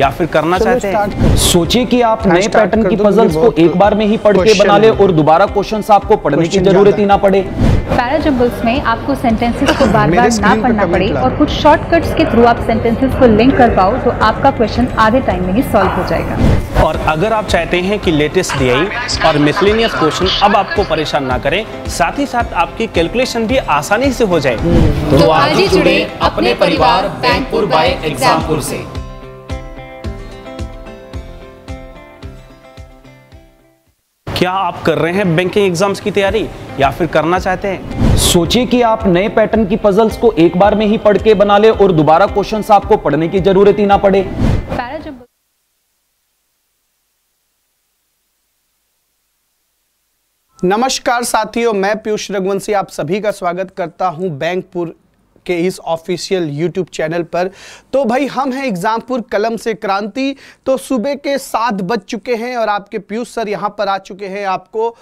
या फिर करना चाहते हैं सोचिए कि आप नए पैटर्न की पजल्स को एक बार में ही पढ़ के बना ले और दोबारा क्वेश्चंस आपको पढ़ने की जरूरत ही ना पड़े पैराजम्बल्स में आपको सेंटेंसेस को बार बार ना पढ़ना पड़े और कुछ शॉर्टकट्स के थ्रू आप सेंटेंसेस को लिंक कर पाओ तो आपका क्वेश्चन आधे टाइम में ही सॉल्व हो जाएगा और अगर आप चाहते हैं कि लेटेस्ट डीआई और मिसलिनियस क्वेश्चन अब आपको परेशान ना करें साथ ही साथ आपकी कैलकुलेशन भी आसानी से हो जाए तो, तो आज ही जुड़े अपने परिवार बैंकपुर बाय एग्जामपुर से क्या आप कर रहे हैं बैंकिंग एग्जाम्स की तैयारी या फिर करना चाहते हैं सोचिए कि आप नए पैटर्न की पजल्स को एक बार में ही पढ़ के बना ले और दोबारा क्वेश्चंस आपको पढ़ने की जरूरत ही ना पड़े नमस्कार साथियों मैं पीयूष रघुवंशी आप सभी का स्वागत करता हूं बैंकपुर के इस ऑफिशियल यूट्यूब चैनल पर तो भाई हम हैं एग्जामपुर कलम से क्रांति तो सुबह के सात बज चुके हैं और आपके पीयूष सर यहाँ पर आ चुके हैं आपको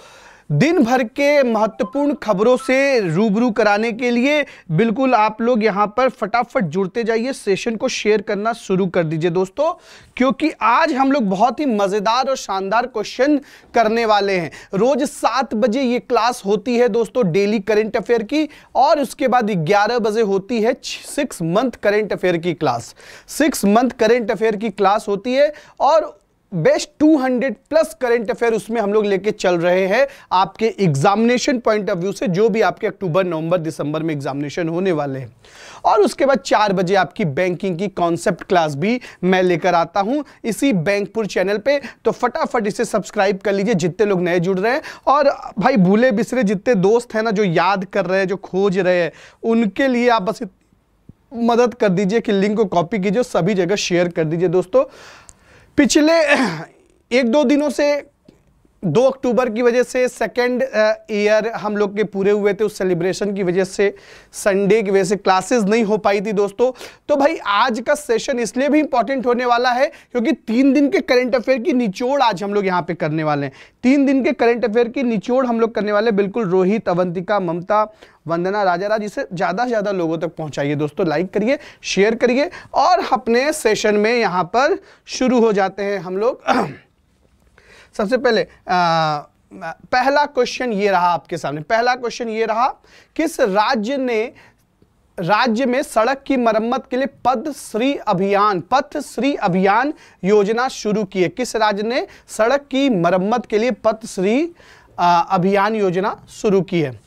दिन भर के महत्वपूर्ण खबरों से रूबरू कराने के लिए बिल्कुल आप लोग यहाँ पर फटाफट जुड़ते जाइए सेशन को शेयर करना शुरू कर दीजिए दोस्तों क्योंकि आज हम लोग बहुत ही मज़ेदार और शानदार क्वेश्चन करने वाले हैं रोज़ सात बजे ये क्लास होती है दोस्तों डेली करेंट अफेयर की और उसके बाद ग्यारह बजे होती है सिक्स मंथ करेंट अफेयर की class six month current affair की क्लास होती है और बेस्ट 200 प्लस करंट अफेयर उसमें हम लोग लेके चल रहे हैं आपके एग्जामिनेशन पॉइंट ऑफ व्यू से जो भी आपके अक्टूबर नवंबर दिसंबर में एग्जामिनेशन होने वाले हैं और उसके बाद चार बजे आपकी बैंकिंग की कॉन्सेप्ट क्लास भी मैं लेकर आता हूं इसी बैंकपुर चैनल पे तो फटाफट इसे सब्सक्राइब कर लीजिए जितने लोग नए जुड़ रहे हैं और भाई भूले बिसरे जितने दोस्त हैं ना जो याद कर रहे हैं जो खोज रहे हैं उनके लिए आप बस मदद कर दीजिए कि लिंक को कॉपी कीजिए सभी जगह शेयर कर दीजिए दोस्तों पिछले एक दो दिनों से दो अक्टूबर की वजह से सेकेंड ईयर uh, हम लोग के पूरे हुए थे उस सेलिब्रेशन की वजह से संडे की वजह से क्लासेस नहीं हो पाई थी दोस्तों तो भाई आज का सेशन इसलिए भी इंपॉर्टेंट होने वाला है क्योंकि तीन दिन के करंट अफेयर की निचोड़ आज हम लोग यहाँ पे करने वाले हैं तीन दिन के करंट अफेयर की निचोड़ हम लोग करने वाले बिल्कुल रोहित अवंतिका ममता वंदना राजा राज इसे ज़्यादा से ज़्यादा लोगों तक पहुँचाइए दोस्तों लाइक करिए शेयर करिए और अपने सेशन में यहाँ पर शुरू हो जाते हैं हम लोग सबसे पहले आ, पहला क्वेश्चन ये रहा आपके सामने पहला क्वेश्चन ये रहा किस राज्य ने राज्य में सड़क की मरम्मत के लिए पद श्री अभियान पथ श्री अभियान योजना शुरू की है किस राज्य ने सड़क की मरम्मत के लिए पथ श्री अभियान योजना शुरू की है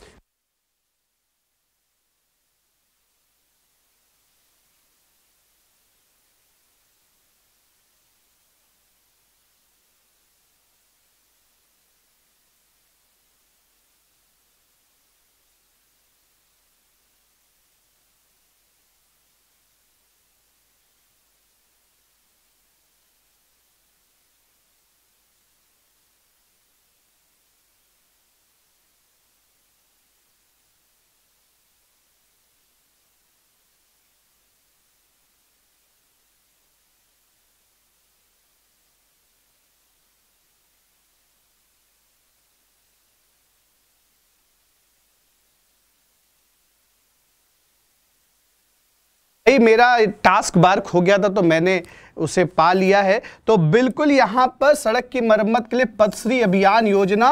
भाई मेरा टास्क बार्क हो गया था तो मैंने उसे पा लिया है तो बिल्कुल यहाँ पर सड़क की मरम्मत के लिए पथश्री अभियान योजना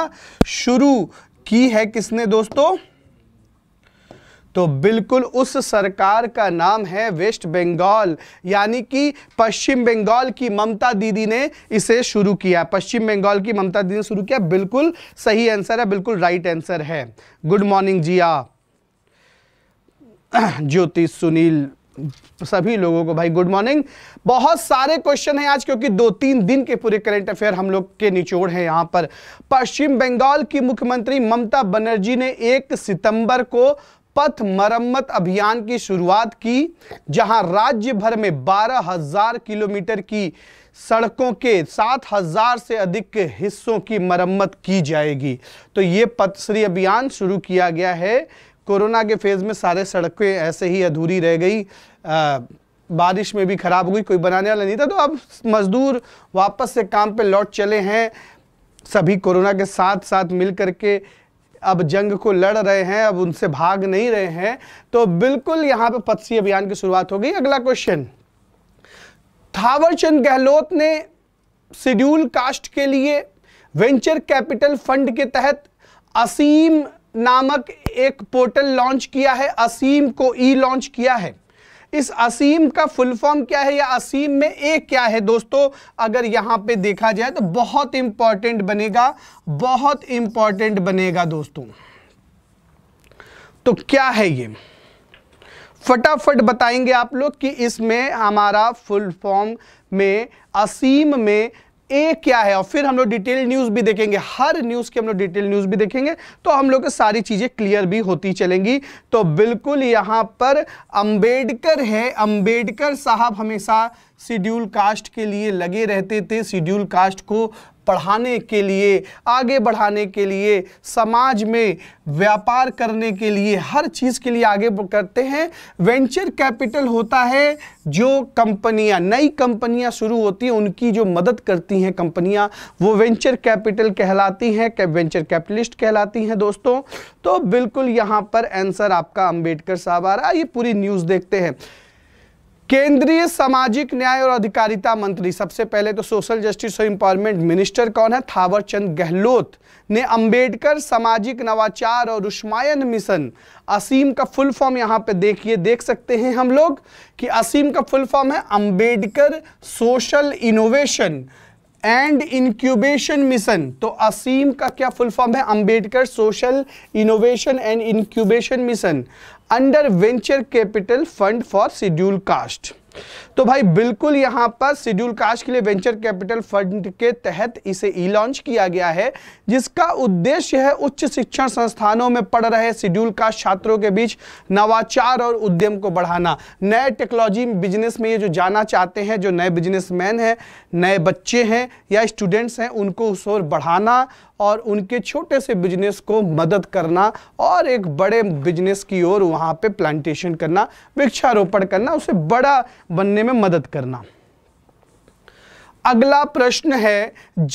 शुरू की है किसने दोस्तों तो बिल्कुल उस सरकार का नाम है वेस्ट बंगाल यानी कि पश्चिम बंगाल की ममता दीदी ने इसे शुरू किया पश्चिम बंगाल की ममता दीदी ने शुरू किया बिल्कुल सही आंसर है बिल्कुल राइट आंसर है गुड मॉर्निंग जिया ज्योतिष सुनील सभी लोगों को भाई गुड मॉर्निंग बहुत सारे क्वेश्चन हैं आज क्योंकि दो तीन दिन के पूरे करंट अफेयर हम लोग के निचोड़ हैं यहाँ पर पश्चिम बंगाल की मुख्यमंत्री ममता बनर्जी ने एक सितंबर को पथ मरम्मत अभियान की शुरुआत की जहां राज्य भर में 12,000 किलोमीटर की सड़कों के 7,000 से अधिक हिस्सों की मरम्मत की जाएगी तो ये पथश्री अभियान शुरू किया गया है कोरोना के फेज़ में सारे सड़कें ऐसे ही अधूरी रह गई बारिश में भी ख़राब हो गई कोई बनाने वाला नहीं था तो अब मज़दूर वापस से काम पे लौट चले हैं सभी कोरोना के साथ साथ मिल के अब जंग को लड़ रहे हैं अब उनसे भाग नहीं रहे हैं तो बिल्कुल यहाँ पे पत्सी अभियान की शुरुआत हो गई अगला क्वेश्चन थावरचंद गहलोत ने शेड्यूल कास्ट के लिए वेंचर कैपिटल फंड के तहत असीम नामक एक पोर्टल लॉन्च किया है असीम को ई लॉन्च किया है इस असीम का फुल फॉर्म क्या है या असीम में ए क्या है दोस्तों अगर यहां पे देखा जाए तो बहुत इंपॉर्टेंट बनेगा बहुत इंपॉर्टेंट बनेगा दोस्तों तो क्या है ये फटाफट बताएंगे आप लोग कि इसमें हमारा फुल फॉर्म में असीम में ए क्या है और फिर हम लोग डिटेल न्यूज़ भी देखेंगे हर न्यूज़ के हम लोग डिटेल न्यूज़ भी देखेंगे तो हम लोग सारी चीज़ें क्लियर भी होती चलेंगी तो बिल्कुल यहां पर अम्बेडकर है अम्बेडकर साहब हमेशा शेड्यूल कास्ट के लिए लगे रहते थे शेड्यूल कास्ट को पढ़ाने के लिए आगे बढ़ाने के लिए समाज में व्यापार करने के लिए हर चीज़ के लिए आगे करते हैं वेंचर कैपिटल होता है जो कंपनियां नई कंपनियां शुरू होती हैं उनकी जो मदद करती हैं कंपनियां वो वेंचर कैपिटल कहलाती हैं कै, वेंचर कैपिटलिस्ट कहलाती हैं दोस्तों तो बिल्कुल यहाँ पर आंसर आपका अंबेडकर साहब आ रहा है ये पूरी न्यूज़ देखते हैं केंद्रीय सामाजिक न्याय और अधिकारिता मंत्री सबसे पहले तो सोशल जस्टिस और इंपावरमेंट मिनिस्टर कौन है थावर चंद गहलोत ने अंबेडकर सामाजिक नवाचार और उष्मायन मिशन असीम का फुल फॉर्म यहाँ पे देखिए देख सकते हैं हम लोग कि असीम का फुल फॉर्म है Ambedkar social innovation and incubation mission तो असीम का क्या फुल फॉर्म है Ambedkar social innovation and incubation mission under venture capital fund for scheduled caste तो भाई बिल्कुल यहां पर शेड्यूल कास्ट के लिए वेंचर कैपिटल फंड के तहत इसे ई लॉन्च किया गया है जिसका उद्देश्य है उच्च शिक्षण संस्थानों में पढ़ रहे शेड्यूल कास्ट छात्रों के बीच नवाचार और उद्यम को बढ़ाना नए टेक्नोलॉजी बिजनेस में ये जो जाना चाहते हैं जो नए बिजनेसमैन हैं नए बच्चे हैं या स्टूडेंट्स हैं उनको उस ओर बढ़ाना और उनके छोटे से बिजनेस को मदद करना और एक बड़े बिजनेस की ओर वहाँ पे प्लांटेशन करना वृक्षारोपण करना उसे बड़ा बनने में मदद करना अगला प्रश्न है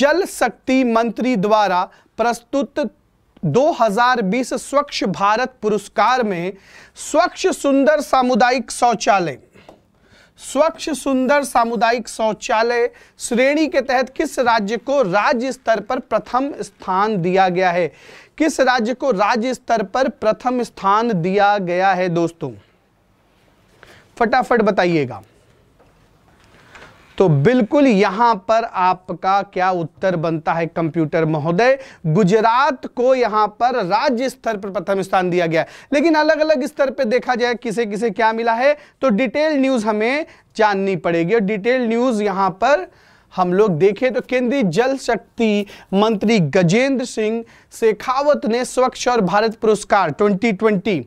जल शक्ति मंत्री द्वारा प्रस्तुत 2020 स्वच्छ भारत पुरस्कार में स्वच्छ सुंदर सामुदायिक शौचालय स्वच्छ सुंदर सामुदायिक शौचालय श्रेणी के तहत किस राज्य को राज्य स्तर पर प्रथम स्थान दिया गया है किस राज्य को राज्य स्तर पर प्रथम स्थान दिया गया है दोस्तों फटाफट बताइएगा तो बिल्कुल यहां पर आपका क्या उत्तर बनता है कंप्यूटर महोदय गुजरात को यहां पर राज्य स्तर पर प्रथम स्थान दिया गया लेकिन अलग अलग स्तर पर देखा जाए किसे किसे क्या मिला है तो डिटेल न्यूज हमें जाननी पड़ेगी और डिटेल न्यूज यहां पर हम लोग देखें तो केंद्रीय जल शक्ति मंत्री गजेंद्र सिंह शेखावत ने स्वच्छ और भारत पुरस्कार 2020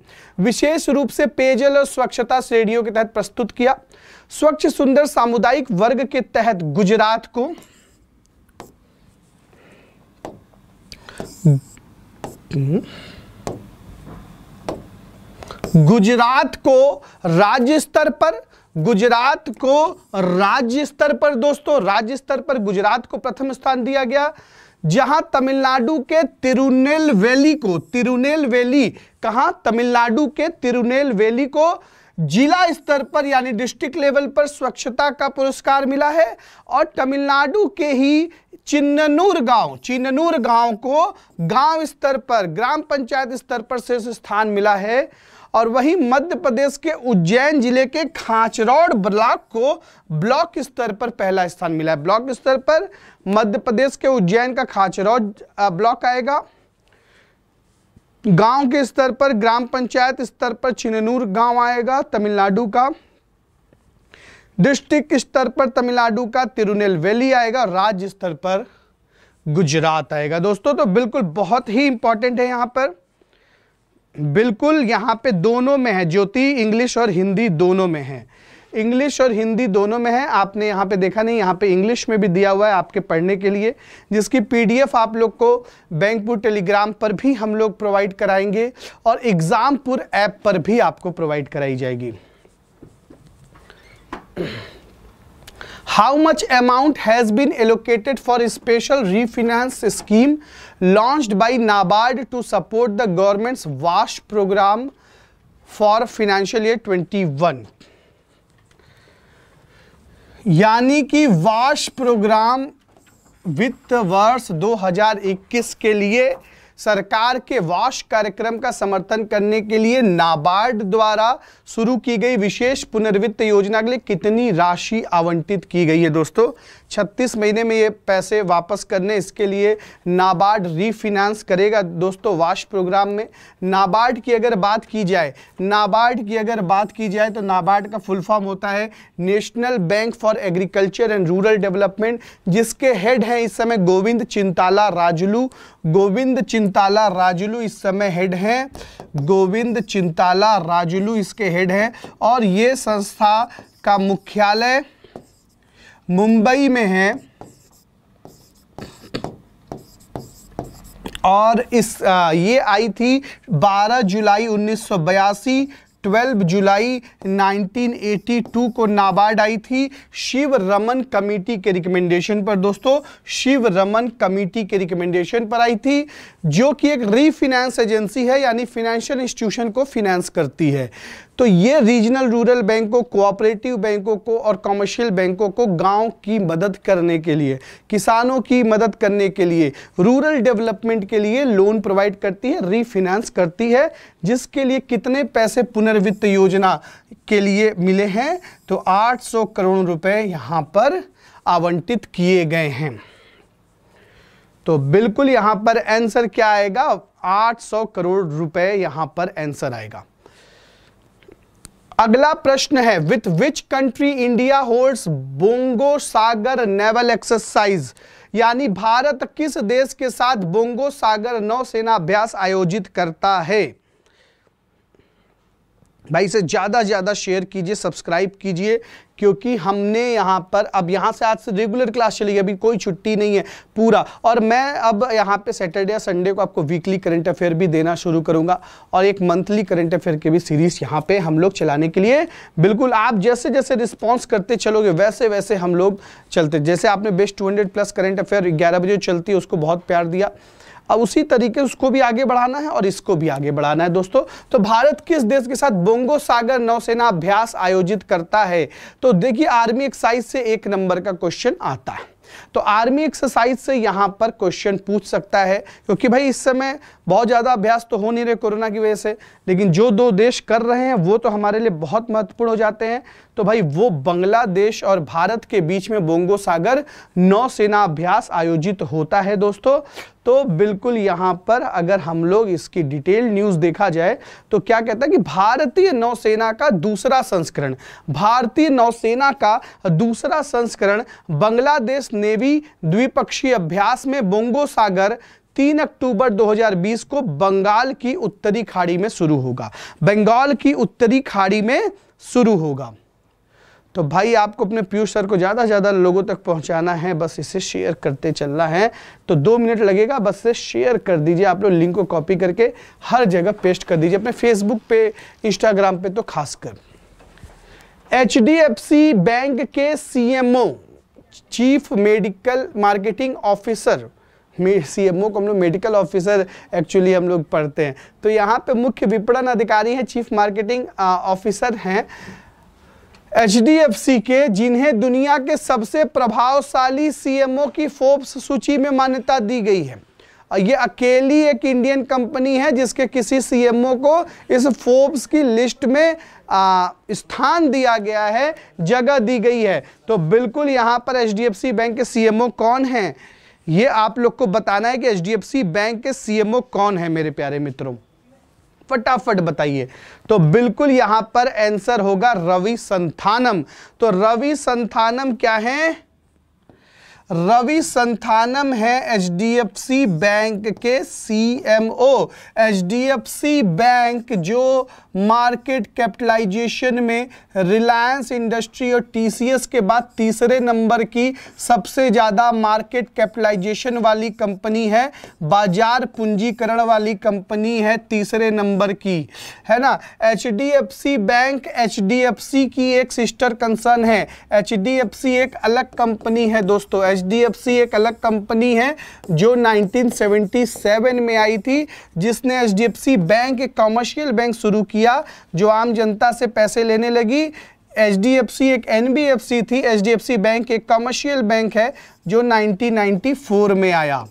विशेष रूप से पेयजल और स्वच्छता श्रेणियों के तहत प्रस्तुत किया स्वच्छ सुंदर सामुदायिक वर्ग के तहत गुजरात को गुजरात को राज्य स्तर पर गुजरात को राज्य स्तर पर दोस्तों राज्य स्तर पर गुजरात को प्रथम स्थान दिया गया जहां तमिलनाडु के तिरुनेल वैली को तिरुनेल वैली कहा तमिलनाडु के तिरुनेल वैली को जिला स्तर पर यानी डिस्ट्रिक्ट लेवल पर स्वच्छता का पुरस्कार मिला है और तमिलनाडु के ही चिन्नूर गांव चिन्नूर गांव को गांव स्तर पर ग्राम पंचायत स्तर पर शीर्ष स्थान मिला है और वहीं मध्य प्रदेश के उज्जैन जिले के खाचरौड़ ब्लॉक को ब्लॉक स्तर पर पहला स्थान मिला है ब्लॉक स्तर पर मध्य प्रदेश के उज्जैन का खाचरौड़ ब्लॉक आएगा गांव के स्तर पर ग्राम पंचायत स्तर पर चिननूर गांव आएगा तमिलनाडु का डिस्ट्रिक्ट स्तर पर तमिलनाडु का वैली आएगा राज्य स्तर पर गुजरात आएगा दोस्तों तो बिल्कुल बहुत ही इंपॉर्टेंट है यहां पर बिल्कुल यहाँ पे दोनों में है ज्योति इंग्लिश और हिंदी दोनों में है इंग्लिश और हिंदी दोनों में है आपने यहाँ पे देखा नहीं यहाँ पे इंग्लिश में भी दिया हुआ है आपके पढ़ने के लिए जिसकी पीडीएफ आप लोग को बैंकपुर टेलीग्राम पर भी हम लोग प्रोवाइड कराएंगे और एग्ज़ामपुर ऐप पर भी आपको प्रोवाइड कराई जाएगी how much amount has been allocated for special refinance scheme launch by NABARD to support the government वाश program for financial year twenty one यानी कि वाश प्रोग्राम वित्त वर्ष दो हजार इक्कीस के लिए सरकार के वॉश कार्यक्रम का समर्थन करने के लिए नाबार्ड द्वारा शुरू की गई विशेष पुनर्वित्त योजना के लिए कितनी राशि आवंटित की गई है दोस्तों छत्तीस महीने में ये पैसे वापस करने इसके लिए नाबार्ड रीफिनांस करेगा दोस्तों वाश प्रोग्राम में नाबार्ड की अगर बात की जाए नाबार्ड की अगर बात की जाए तो नाबार्ड का फुल फॉर्म होता है national bank for agriculture and rural development जिसके हेड हैं इस समय गोविंद चिंताला राजलू गोविंद चिंताला राजलू इस समय हेड हैं गोविंद चिंताला राजलू इसके हेड हैं और ये संस्था का मुख्यालय मुंबई में है और इस आ, ये आई थी 12 जुलाई 1982 12 जुलाई 1982 को नाबार्ड आई थी शिव रमन कमेटी के रिकमेंडेशन पर दोस्तों शिव रमन कमेटी के रिकमेंडेशन पर आई थी जो कि एक रीफिनेंस एजेंसी है यानी फिनेंशियल इंस्टीट्यूशन को फिनेंस करती है तो ये रीजनल रूरल बैंकों कोऑपरेटिव बैंकों को और कमर्शियल बैंकों को गांव की मदद करने के लिए किसानों की मदद करने के लिए रूरल डेवलपमेंट के लिए लोन प्रोवाइड करती है रीफिनेंस करती है जिसके लिए कितने पैसे पुनर्वित्त योजना के लिए मिले हैं तो 800 करोड़ रुपए यहां पर आवंटित किए गए हैं तो बिल्कुल यहां पर आंसर क्या आएगा 800 करोड़ रुपए यहां पर आंसर आएगा अगला प्रश्न है with which country India holds Bongosagar naval exercise यानी भारत किस देश के साथ बोंगो सागर नौसेना अभ्यास आयोजित करता है भाई से ज़्यादा से ज़्यादा शेयर कीजिए सब्सक्राइब कीजिए क्योंकि हमने यहाँ पर अब यहाँ से आज से रेगुलर क्लास गई अभी कोई छुट्टी नहीं है पूरा और मैं अब यहाँ पे सैटरडे या संडे को आपको वीकली करंट अफेयर भी देना शुरू करूँगा और एक मंथली करंट अफेयर के भी सीरीज़ यहाँ पे हम लोग चलाने के लिए बिल्कुल आप जैसे जैसे रिस्पॉन्स करते चलोगे वैसे वैसे हम लोग चलते जैसे आपने best two plus current affair ग्यारह बजे चलती है उसको बहुत प्यार दिया अब उसी तरीके उसको भी आगे बढ़ाना है और इसको भी आगे बढ़ाना है दोस्तों तो भारत किस देश के साथ बोंगो सागर नौसेना अभ्यास आयोजित करता है तो देखिए आर्मी एक्साइज से एक नंबर का क्वेश्चन आता है तो आर्मी एक्सरसाइज से यहाँ पर क्वेश्चन पूछ सकता है क्योंकि भाई इस समय बहुत ज़्यादा अभ्यास तो हो नहीं रहे कोरोना की वजह से लेकिन जो दो देश कर रहे हैं वो तो हमारे लिए बहुत महत्वपूर्ण हो जाते हैं तो भाई वो बांग्लादेश और भारत के बीच में बोंगो सागर नौसेना अभ्यास आयोजित होता है दोस्तों तो बिल्कुल यहां पर अगर हम लोग इसकी डिटेल न्यूज देखा जाए तो क्या कहता है कि भारतीय नौसेना का दूसरा संस्करण भारतीय नौसेना का दूसरा संस्करण बांग्लादेश नेवी द्विपक्षीय अभ्यास में बोंगो सागर तीन अक्टूबर 2020 को बंगाल की उत्तरी खाड़ी में शुरू होगा बंगाल की उत्तरी खाड़ी में शुरू होगा तो भाई आपको अपने पीयूष सर को ज़्यादा से ज़्यादा लोगों तक पहुँचाना है बस इसे शेयर करते चलना है तो दो मिनट लगेगा बस इसे शेयर कर दीजिए आप लोग लिंक को कॉपी करके हर जगह पेस्ट कर दीजिए अपने फेसबुक पे इंस्टाग्राम पे तो खासकर एच बैंक के ओ chief medical marketing officer C M O को हम लोग मेडिकल ऑफिसर एक्चुअली हम लोग पढ़ते हैं तो यहाँ पे मुख्य विपणन अधिकारी हैं चीफ मार्केटिंग ऑफिसर हैं एच के जिन्हें दुनिया के सबसे प्रभावशाली सीएमओ की फोर्ब्स सूची में मान्यता दी गई है ये अकेली एक इंडियन कंपनी है जिसके किसी सीएमओ को इस फोर्ब्स की लिस्ट में स्थान दिया गया है जगह दी गई है तो बिल्कुल यहाँ पर एच बैंक के सीएमओ कौन हैं ये आप लोग को बताना है कि एच बैंक के सीएमओ कौन है मेरे प्यारे मित्रों फटाफट बताइए तो बिल्कुल यहां पर आंसर होगा रवि संथानम तो रवि संथानम क्या है रवि संथानम है एच बैंक के सीएमओ एम बैंक जो मार्केट कैपिटलाइजेशन में रिलायंस इंडस्ट्री और टीसीएस के बाद तीसरे नंबर की सबसे ज़्यादा मार्केट कैपिटलाइजेशन वाली कंपनी है बाजार पूंजीकरण वाली कंपनी है तीसरे नंबर की है ना एच बैंक एच की एक सिस्टर कंसर्न है एच एक अलग कंपनी है दोस्तों एच एक अलग कंपनी है जो 1977 में आई थी जिसने एच बैंक एक कॉमर्शियल बैंक शुरू किया किया जो आम जनता से पैसे लेने लगी एच एक एन थी एच बैंक एक कमर्शियल बैंक है जो 1994 में आया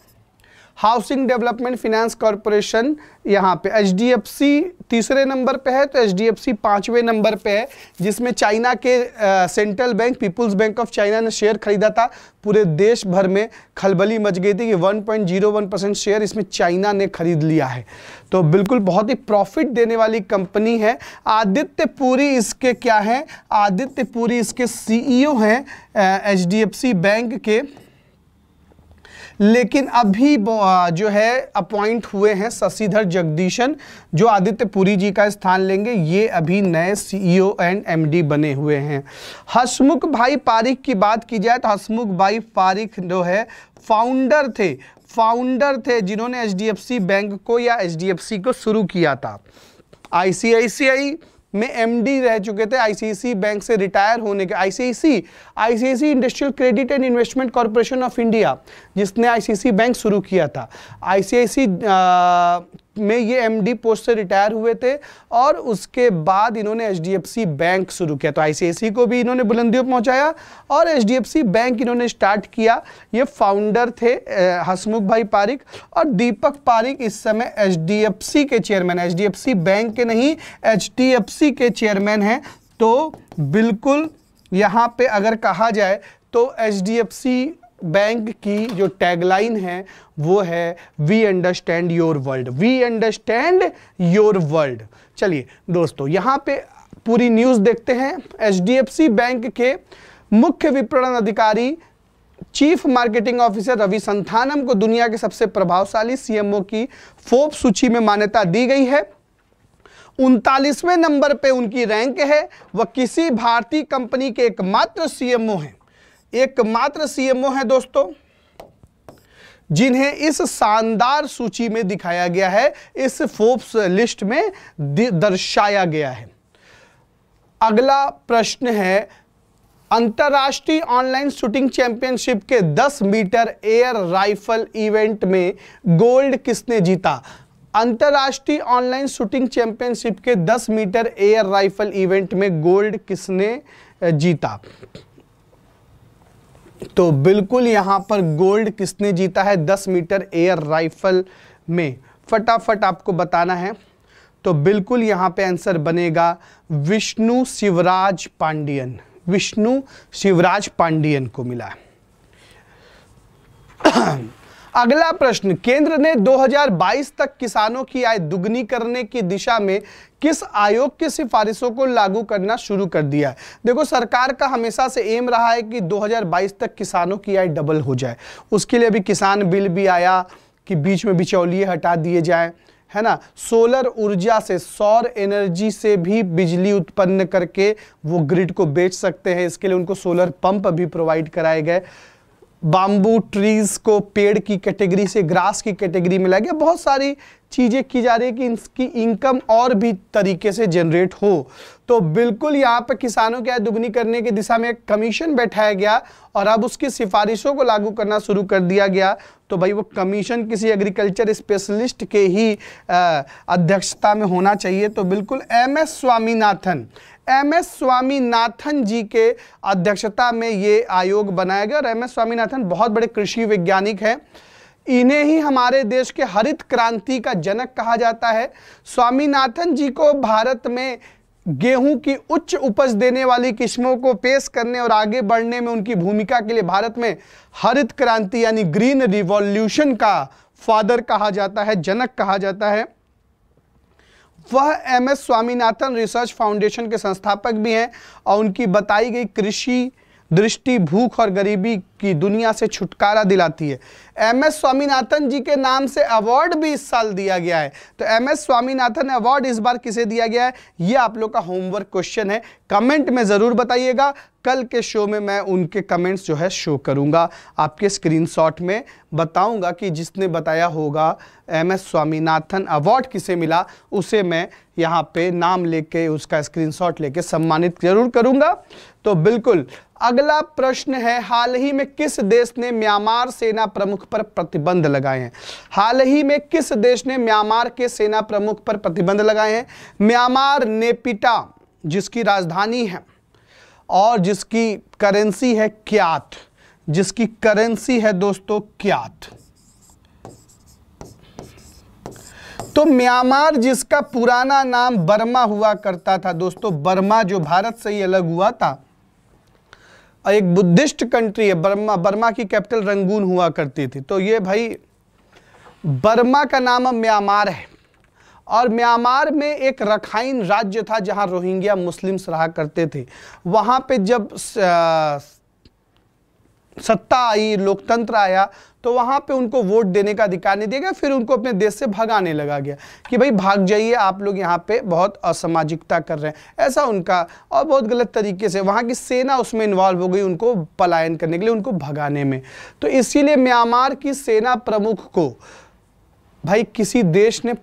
हाउसिंग डेवलपमेंट फिनेंस कॉरपोरेशन यहाँ पे एच तीसरे नंबर पे है तो एचडीएफसी पाँचवें नंबर पे है जिसमें चाइना के central bank People's Bank of China ने शेयर खरीदा था पूरे देश भर में खलबली मच गई थी कि 1.01 परसेंट शेयर इसमें चाइना ने खरीद लिया है तो बिल्कुल बहुत ही प्रॉफिट देने वाली कंपनी है आदित्य पूरी इसके क्या हैं आदित्य पूरी इसके सीईओ e हैं एच बैंक के लेकिन अभी जो है अपॉइंट हुए हैं शशिधर जगदीशन जो आदित्य पुरी जी का स्थान लेंगे ये अभी नए सीईओ एंड एमडी बने हुए हैं हसमुख भाई पारिक की बात की जाए तो हसमुख भाई पारिक जो है फाउंडर थे फाउंडर थे जिन्होंने एच बैंक को या एच को शुरू किया था आई में एमडी रह चुके थे आईसीसी बैंक से रिटायर होने के ICC ICC Industrial Credit and Investment Corporation of India जिसने आईसीसी बैंक शुरू किया था आईसीआईसी में ये एमडी पोस्ट से रिटायर हुए थे और उसके बाद इन्होंने एचडीएफसी बैंक शुरू किया तो आईसीआईसी को भी इन्होंने बुलंदियों पहुंचाया और एचडीएफसी बैंक इन्होंने स्टार्ट किया ये फाउंडर थे हसमुख भाई पारिक और दीपक पारिक इस समय एचडीएफसी के चेयरमैन एचडीएफसी बैंक के नहीं एच के चेयरमैन हैं तो बिल्कुल यहाँ पर अगर कहा जाए तो एच बैंक की जो टैगलाइन है वो है we understand your world we understand your world चलिए दोस्तों यहाँ पे पूरी न्यूज़ देखते हैं एच बैंक के मुख्य विपणन अधिकारी chief marketing officer Ravi Santhanam को दुनिया के सबसे प्रभावशाली सीएमओ की फोप सूची में मान्यता दी गई है उनतालीसवें नंबर पे उनकी रैंक है वह किसी भारतीय कंपनी के एकमात्र सीएमओ हैं एकमात्र सीएमओ है दोस्तों जिन्हें इस शानदार सूची में दिखाया गया है इस फोर्ब्स लिस्ट में दर्शाया गया है अगला प्रश्न है अंतर्राष्ट्रीय ऑनलाइन शूटिंग चैंपियनशिप के 10 मीटर एयर राइफल इवेंट में गोल्ड किसने जीता अंतर्राष्ट्रीय ऑनलाइन शूटिंग चैंपियनशिप के 10 मीटर एयर राइफल इवेंट में गोल्ड किसने जीता तो बिल्कुल यहां पर गोल्ड किसने जीता है दस मीटर एयर राइफल में फटाफट आपको बताना है तो बिल्कुल यहां पे आंसर बनेगा विष्णु शिवराज पांडियन विष्णु शिवराज पांडियन को मिला अगला प्रश्न केंद्र ने 2022 तक किसानों की आय दुगनी करने की दिशा में किस आयोग की सिफारिशों को लागू करना शुरू कर दिया है देखो सरकार का हमेशा से एम रहा है कि 2022 तक किसानों की आय डबल हो जाए उसके लिए भी किसान बिल भी आया कि बीच में बिचौलिए हटा दिए जाएं है ना सोलर ऊर्जा से सौर एनर्जी से भी बिजली उत्पन्न करके वो ग्रिड को बेच सकते हैं इसके लिए उनको सोलर पंप भी प्रोवाइड कराए गए बाम्बू ट्रीज़ को पेड़ की कैटेगरी से ग्रास की कैटेगरी में लाया गया बहुत सारी चीज़ें की जा रही है कि इसकी इनकम और भी तरीके से जनरेट हो तो बिल्कुल यहाँ पर किसानों की आय दुगनी करने की दिशा में एक कमीशन बैठाया गया और अब उसकी सिफारिशों को लागू करना शुरू कर दिया गया तो भाई वो कमीशन किसी एग्रीकल्चर स्पेशलिस्ट के ही अध्यक्षता में होना चाहिए तो बिल्कुल M S Swaminathan M S Swaminathan ji के अध्यक्षता में ये आयोग बनाया गया और एम एस स्वामीनाथन बहुत बड़े कृषि वैज्ञानिक हैं इन्हें ही हमारे देश के हरित क्रांति का जनक कहा जाता है स्वामीनाथन जी को भारत में गेहूं की उच्च उपज देने वाली किस्मों को पेश करने और आगे बढ़ने में उनकी भूमिका के लिए भारत में हरित क्रांति यानी ग्रीन रिवॉल्यूशन का फादर कहा जाता है जनक कहा जाता है वह M S Swaminathan research foundation के संस्थापक भी हैं और उनकी बताई गई कृषि दृष्टि भूख और गरीबी की दुनिया से छुटकारा दिलाती है एम एस स्वामीनाथन जी के नाम से अवार्ड भी इस साल दिया गया है तो एम एस स्वामीनाथन अवार्ड इस बार किसे दिया गया है ये आप लोग का होमवर्क क्वेश्चन है कमेंट में ज़रूर बताइएगा कल के शो में मैं उनके कमेंट्स जो है शो करूंगा आपके स्क्रीनशॉट में बताऊंगा कि जिसने बताया होगा एम एस स्वामीनाथन अवार्ड किसे मिला उसे मैं यहाँ पे नाम लेके उसका स्क्रीनशॉट लेके सम्मानित ज़रूर करूँगा तो बिल्कुल अगला प्रश्न है हाल ही में किस देश ने म्यांमार सेना प्रमुख पर प्रतिबंध लगाए हैं हाल ही में किस देश ने म्यांमार के सेना प्रमुख पर प्रतिबंध लगाए हैं म्यांमार नेपिटा जिसकी राजधानी है और जिसकी करेंसी है क्यात जिसकी करेंसी है दोस्तों क्यात तो म्यांमार जिसका पुराना नाम बर्मा हुआ करता था दोस्तों बर्मा जो भारत से ही अलग हुआ था और एक बुद्धिस्ट कंट्री है बर्मा बर्मा की कैपिटल रंगून हुआ करती थी तो ये भाई बर्मा का नाम म्यांमार है और म्यांमार में एक रखाइन राज्य था जहां रोहिंग्या मुस्लिम्स रहा करते थे वहां पे जब सत्ता आई लोकतंत्र आया तो वहां पे उनको वोट देने का अधिकार नहीं दिया गया फिर उनको अपने देश से भगाने लगा गया कि भाई भाग जाइए आप लोग यहाँ पे बहुत असामाजिकता कर रहे हैं ऐसा उनका और बहुत गलत तरीके से वहां की सेना उसमें इन्वॉल्व हो गई उनको पलायन करने के लिए उनको भगाने में तो इसीलिए म्यांमार की सेना प्रमुख को भाई किसी देश ने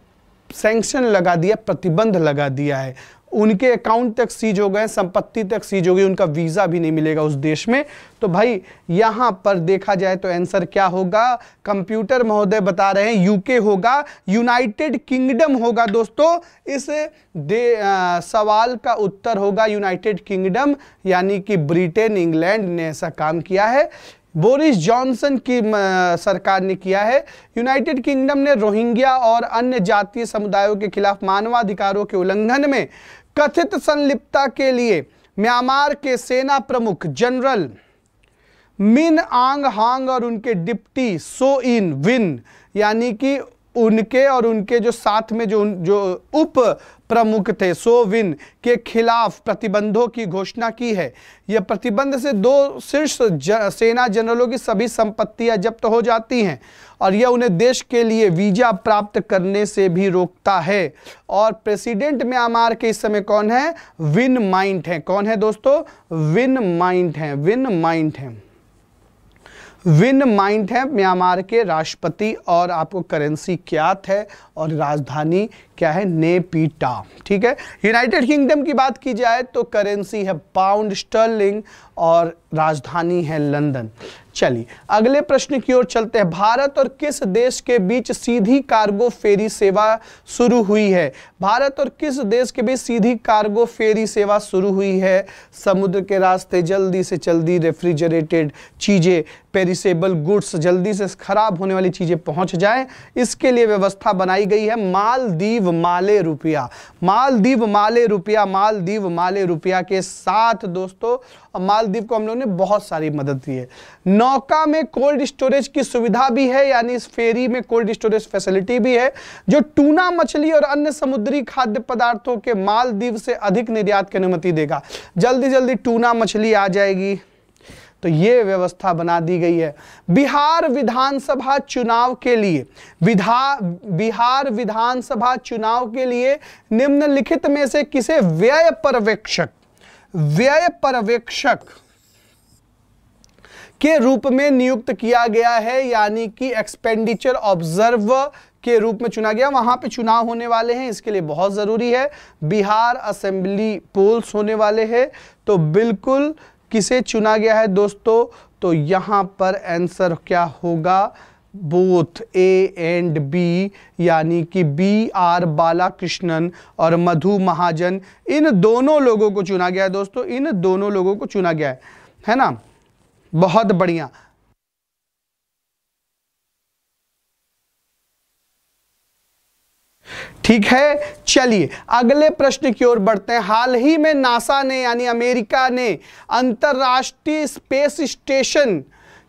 सेंक्शन लगा दिया प्रतिबंध लगा दिया है उनके अकाउंट तक सीज हो गए संपत्ति तक सीज हो गई उनका वीज़ा भी नहीं मिलेगा उस देश में तो भाई यहाँ पर देखा जाए तो आंसर क्या होगा कंप्यूटर महोदय बता रहे हैं यूके होगा यूनाइटेड किंगडम होगा दोस्तों इस दे आ, सवाल का उत्तर होगा यूनाइटेड किंगडम यानी कि ब्रिटेन इंग्लैंड ने ऐसा काम किया है बोरिस जॉनसन की सरकार ने किया है यूनाइटेड किंगडम ने रोहिंग्या और अन्य जातीय समुदायों के खिलाफ मानवाधिकारों के उल्लंघन में कथित संलिप्तता के लिए म्यांमार के सेना प्रमुख जनरल मिन आंग हांग और उनके डिप्टी सो इन विन यानी कि उनके और उनके जो साथ में जो जो उप प्रमुख थे सोविन के खिलाफ प्रतिबंधों की घोषणा की है यह प्रतिबंध से दो शीर्ष सेना जनरलों की सभी संपत्तियां जब्त हो जाती हैं और यह उन्हें देश के लिए वीजा प्राप्त करने से भी रोकता है और प्रेसिडेंट म्यांमार के इस समय कौन है विन माइंट है कौन है दोस्तों विन माइंट है विन माइंट है विन माइंड है म्यांमार के राष्ट्रपति और आपको करेंसी क्या है और राजधानी क्या है नेपीटा ठीक है यूनाइटेड किंगडम की बात की जाए तो करेंसी है पाउंड स्टर्लिंग और राजधानी है लंदन चलिए अगले प्रश्न की ओर चलते हैं भारत और किस देश के बीच सीधी कार्गो फेरी सेवा शुरू हुई है भारत और किस देश के बीच सीधी कार्गो फेरी सेवा शुरू हुई है समुद्र के रास्ते जल्दी से जल्दी रेफ्रिजरेटेड चीज़ें पेरिसेबल गुड्स जल्दी से खराब होने वाली चीज़ें पहुंच जाएं इसके लिए व्यवस्था बनाई गई है मालदीव माले रुपया मालदीव माले रुपया मालदीव माले रुपया के साथ दोस्तों और मालदीव को हम लोगों ने बहुत सारी मदद दी है नौका में कोल्ड स्टोरेज की सुविधा भी है यानी इस फेरी में कोल्ड स्टोरेज फैसिलिटी भी है जो टूना मछली और अन्य समुद्री खाद्य पदार्थों के मालदीव से अधिक निर्यात की अनुमति देगा जल्दी जल्दी टूना मछली आ जाएगी तो ये व्यवस्था बना दी गई है बिहार विधानसभा चुनाव के लिए विधा बिहार विधानसभा चुनाव के लिए निम्नलिखित में से किसे व्यय पर्यवेक्षक व्यय पर्यवेक्षक के रूप में नियुक्त किया गया है यानी कि एक्सपेंडिचर ऑब्जर्व के रूप में चुना गया वहां पे चुनाव होने वाले हैं इसके लिए बहुत ज़रूरी है बिहार असेंबली पोल्स होने वाले हैं तो बिल्कुल किसे चुना गया है दोस्तों तो यहां पर आंसर क्या होगा बोथ ए एंड बी यानी कि बी आर बालाकृष्णन और मधु महाजन इन दोनों लोगों को चुना गया है दोस्तों इन दोनों लोगों को चुना गया है है ना बहुत बढ़िया ठीक है चलिए अगले प्रश्न की ओर बढ़ते हैं हाल ही में नासा ने यानी अमेरिका ने अंतर्राष्ट्रीय स्पेस स्टेशन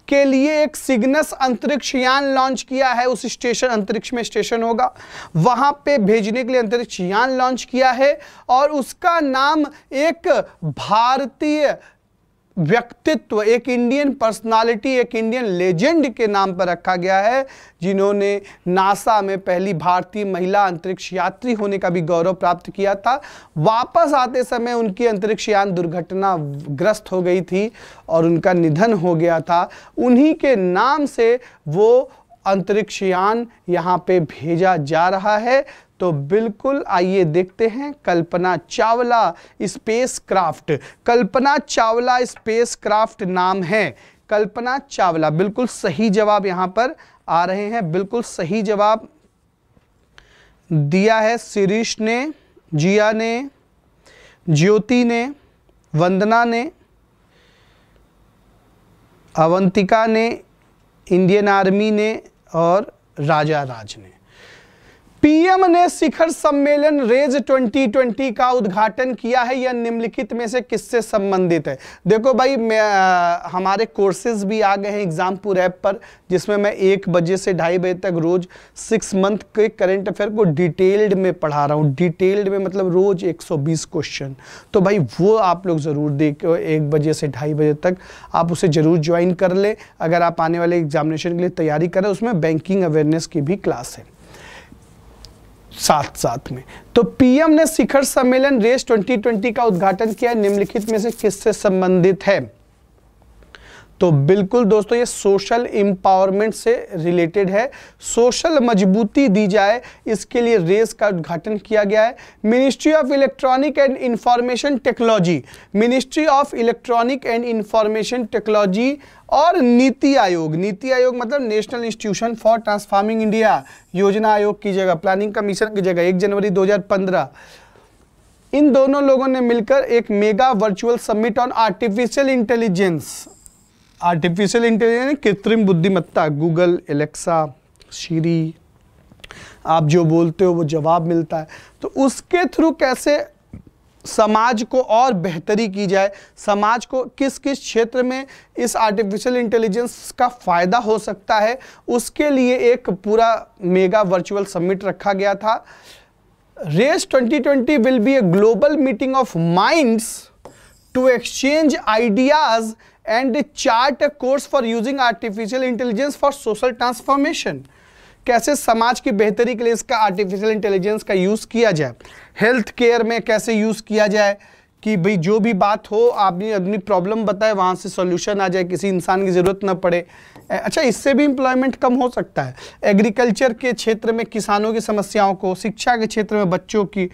के लिए एक सिग्नस अंतरिक्ष यान लॉन्च किया है उस स्टेशन अंतरिक्ष में स्टेशन होगा वहां पे भेजने के लिए अंतरिक्ष यान लॉन्च किया है और उसका नाम एक भारतीय व्यक्तित्व एक इंडियन पर्सनालिटी एक इंडियन लेजेंड के नाम पर रखा गया है जिन्होंने नासा में पहली भारतीय महिला अंतरिक्ष यात्री होने का भी गौरव प्राप्त किया था वापस आते समय उनकी अंतरिक्ष यान दुर्घटना ग्रस्त हो गई थी और उनका निधन हो गया था उन्हीं के नाम से वो अंतरिक्षयान यहाँ पे भेजा जा रहा है तो बिल्कुल आइए देखते हैं कल्पना चावला स्पेसक्राफ्ट कल्पना चावला स्पेसक्राफ्ट नाम है कल्पना चावला बिल्कुल सही जवाब यहाँ पर आ रहे हैं बिल्कुल सही जवाब दिया है शिरीष ने जिया ने ज्योति ने वंदना ने अवंतिका ने इंडियन आर्मी ने और राजा राज ने पीएम ने शिखर सम्मेलन रेज 2020 का उद्घाटन किया है यह निम्नलिखित में से किससे संबंधित है देखो भाई मैं आ, हमारे कोर्सेज भी आ गए हैं एग्जामपुर ऐप पर जिसमें मैं एक बजे से ढाई बजे तक रोज सिक्स मंथ के करंट अफेयर को डिटेल्ड में पढ़ा रहा हूँ डिटेल्ड में मतलब रोज 120 क्वेश्चन तो भाई वो आप लोग ज़रूर देख एक बजे से ढाई बजे तक आप उसे ज़रूर ज्वाइन कर लें अगर आप आने वाले एग्जामिनेशन के लिए तैयारी करें उसमें बैंकिंग अवेयरनेस की भी क्लास है साथ साथ में तो पीएम ने शिखर सम्मेलन रेस 2020 का उद्घाटन किया निम्नलिखित में से किससे संबंधित है तो बिल्कुल दोस्तों ये सोशल एम्पावरमेंट से रिलेटेड है सोशल मजबूती दी जाए इसके लिए रेस का उद्घाटन किया गया है ministry of electronic and information technology ministry of electronic and information technology और नीति आयोग नीति आयोग मतलब national institution for transforming India योजना आयोग की जगह प्लानिंग कमीशन की जगह एक जनवरी दो इन दोनों लोगों ने मिलकर एक mega virtual summit on artificial intelligence artificial intelligence कृत्रिम बुद्धिमत्ता गूगल एलेक्सा सीरी आप जो बोलते हो वो जवाब मिलता है तो उसके थ्रू कैसे समाज को और बेहतरी की जाए समाज को किस किस क्षेत्र में इस आर्टिफिशियल इंटेलिजेंस का फ़ायदा हो सकता है उसके लिए एक पूरा मेगा वर्चुअल समिट रखा गया था RAISE 2020 will be a global meeting of minds to exchange ideas and chart a course for using artificial intelligence for social transformation कैसे समाज की बेहतरी के लिए इसका आर्टिफिशियल इंटेलिजेंस का यूज़ किया जाए हेल्थ केयर में कैसे यूज़ किया जाए कि भाई जो भी बात हो आपने अपनी प्रॉब्लम बताए वहाँ से सॉल्यूशन आ जाए किसी इंसान की ज़रूरत ना पड़े अच्छा इससे भी इम्प्लॉयमेंट कम हो सकता है एग्रीकल्चर के क्षेत्र में किसानों की समस्याओं को शिक्षा के क्षेत्र में बच्चों की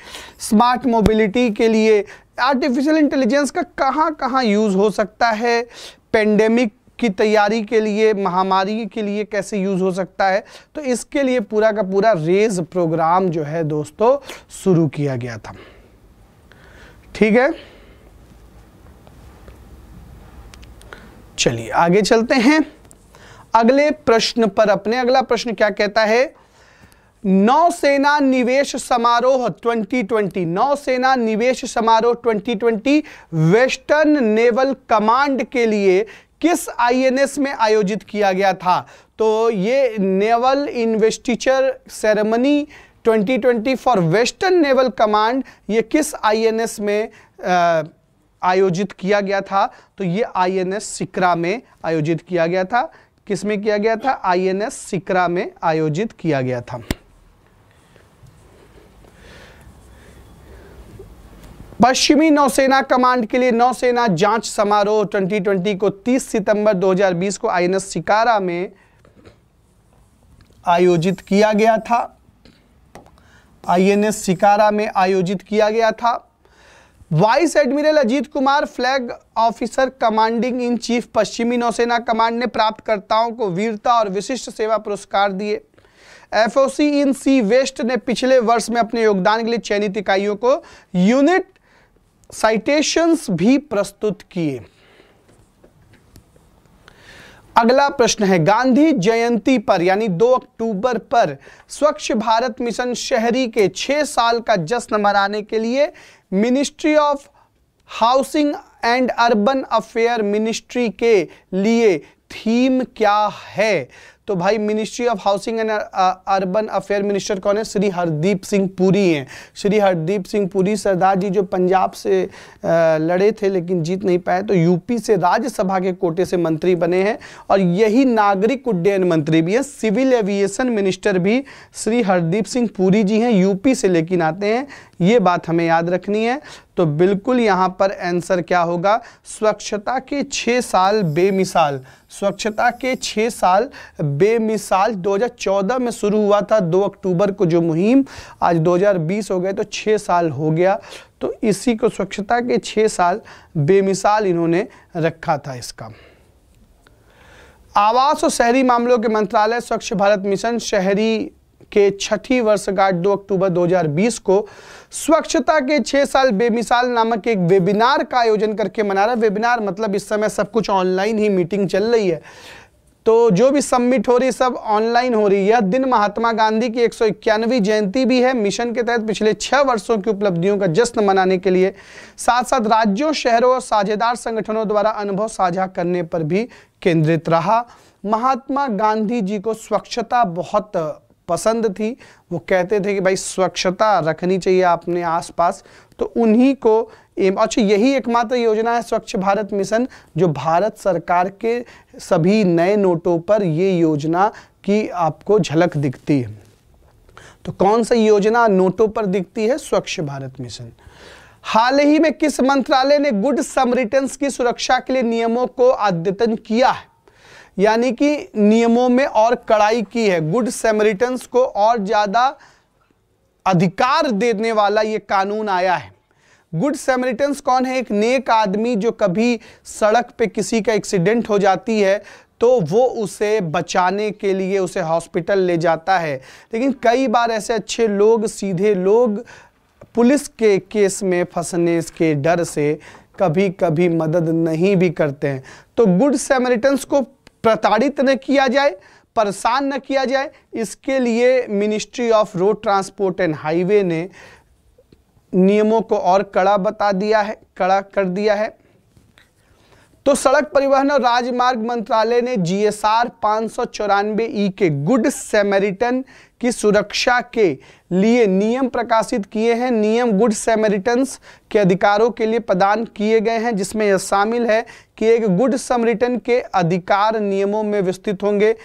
स्मार्ट मोबिलिटी के लिए आर्टिफिशियल इंटेलिजेंस का कहाँ कहाँ यूज़ हो सकता है पेंडेमिक की तैयारी के लिए महामारी के लिए कैसे यूज़ हो सकता है तो इसके लिए पूरा का पूरा रेज प्रोग्राम जो है दोस्तों शुरू किया गया था ठीक है चलिए आगे चलते हैं अगले प्रश्न पर अपने अगला प्रश्न क्या कहता है नौसेना निवेश समारोह 2020 नौसेना निवेश समारोह 2020 वेस्टर्न नेवल कमांड के लिए किस आईएनएस में आयोजित किया गया था तो ये naval investiture ceremony 2020 for western naval command ये किस आईएनएस में आ, आयोजित किया गया था तो ये आईएनएस सिकरा में आयोजित किया गया था किस में किया गया था आईएनएस सिकरा में आयोजित किया गया था पश्चिमी नौसेना कमांड के लिए नौसेना जांच समारोह 2020 को 30 सितंबर 2020 को आईएनएस शिकारा में आयोजित किया गया था आईएनएस शिकारा में आयोजित किया गया था vice admiral Ajit Kumar flag officer commanding in chief पश्चिमी नौसेना कमांड ने प्राप्तकर्ताओं को वीरता और विशिष्ट सेवा पुरस्कार दिए एफओसी इन सी वेस्ट ने पिछले वर्ष में अपने योगदान के लिए चयनित इकाइयों को यूनिट साइटेशंस भी प्रस्तुत किए अगला प्रश्न है गांधी जयंती पर यानी 2 अक्टूबर पर स्वच्छ भारत मिशन शहरी के 6 साल का जश्न मनाने के लिए ministry of housing and urban affair ministry के लिए थीम क्या है तो भाई ministry of housing and urban affair minister कौन है श्री हरदीप सिंह पुरी हैं श्री हरदीप सिंह पुरी सरदार जी जो पंजाब से uh, लड़े थे लेकिन जीत नहीं पाए तो यूपी से राज्यसभा के कोटे से मंत्री बने हैं और यही नागरिक उड्डयन मंत्री भी हैं सिविल एविएशन मिनिस्टर भी श्री हरदीप सिंह पुरी जी हैं यूपी से लेकिन आते हैं ये बात हमें याद रखनी है तो बिल्कुल यहां पर आंसर क्या होगा स्वच्छता के छह साल बेमिसाल स्वच्छता के छह साल बेमिसाल 2014 में शुरू हुआ था 2 अक्टूबर को जो मुहिम आज 2020 हो गए तो छह साल हो गया तो इसी को स्वच्छता के छह साल बेमिसाल इन्होंने रखा था इसका आवास और शहरी मामलों के मंत्रालय स्वच्छ भारत मिशन शहरी के छठी वर्षगांठ 2 अक्टूबर 2020 को स्वच्छता के छह साल बेमिसाल नामक एक वेबिनार का आयोजन करके मना रहा है वेबिनार मतलब इस समय सब कुछ ऑनलाइन ही मीटिंग चल रही है तो जो भी सबमिट हो रही सब ऑनलाइन हो रही है यह दिन महात्मा गांधी की एक जयंती भी है मिशन के तहत पिछले छह वर्षों की उपलब्धियों का जश्न मनाने के लिए साथ साथ राज्यों शहरों और साझेदार संगठनों द्वारा अनुभव साझा करने पर भी केंद्रित रहा महात्मा गांधी जी को स्वच्छता बहुत पसंद थी वो कहते थे कि भाई स्वच्छता रखनी चाहिए अपने आसपास तो उन्हीं को अच्छा यही एकमात्र योजना है स्वच्छ भारत मिशन जो भारत सरकार के सभी नए नोटों पर ये योजना की आपको झलक दिखती है तो कौन सा योजना नोटों पर दिखती है स्वच्छ भारत मिशन हाल ही में किस मंत्रालय ने गुड समरिटर्न की सुरक्षा के लिए नियमों को अद्यतन किया है यानी कि नियमों में और कड़ाई की है गुड सेमरिटन्स को और ज़्यादा अधिकार देने वाला ये कानून आया है गुड सेमरिटन्स कौन है एक नेक आदमी जो कभी सड़क पे किसी का एक्सीडेंट हो जाती है तो वो उसे बचाने के लिए उसे हॉस्पिटल ले जाता है लेकिन कई बार ऐसे अच्छे लोग सीधे लोग पुलिस के केस में फंसने के डर से कभी कभी मदद नहीं भी करते हैं तो गुड सेमरिटन्स को प्रताड़ित न किया जाए परेशान न किया जाए इसके लिए ministry of road transport and highway ने नियमों को और कड़ा बता दिया है कड़ा कर दिया है तो सड़क परिवहन और राजमार्ग मंत्रालय ने जीएसआर एस सौ चौरानवे ई e के गुड सेमेरिटन की सुरक्षा के लिए नियम प्रकाशित किए हैं नियम गुड सेमेरिटन्स के अधिकारों के लिए प्रदान किए गए हैं जिसमें यह शामिल है कि एक गुड समरिटन के अधिकार नियमों में विस्तृत होंगे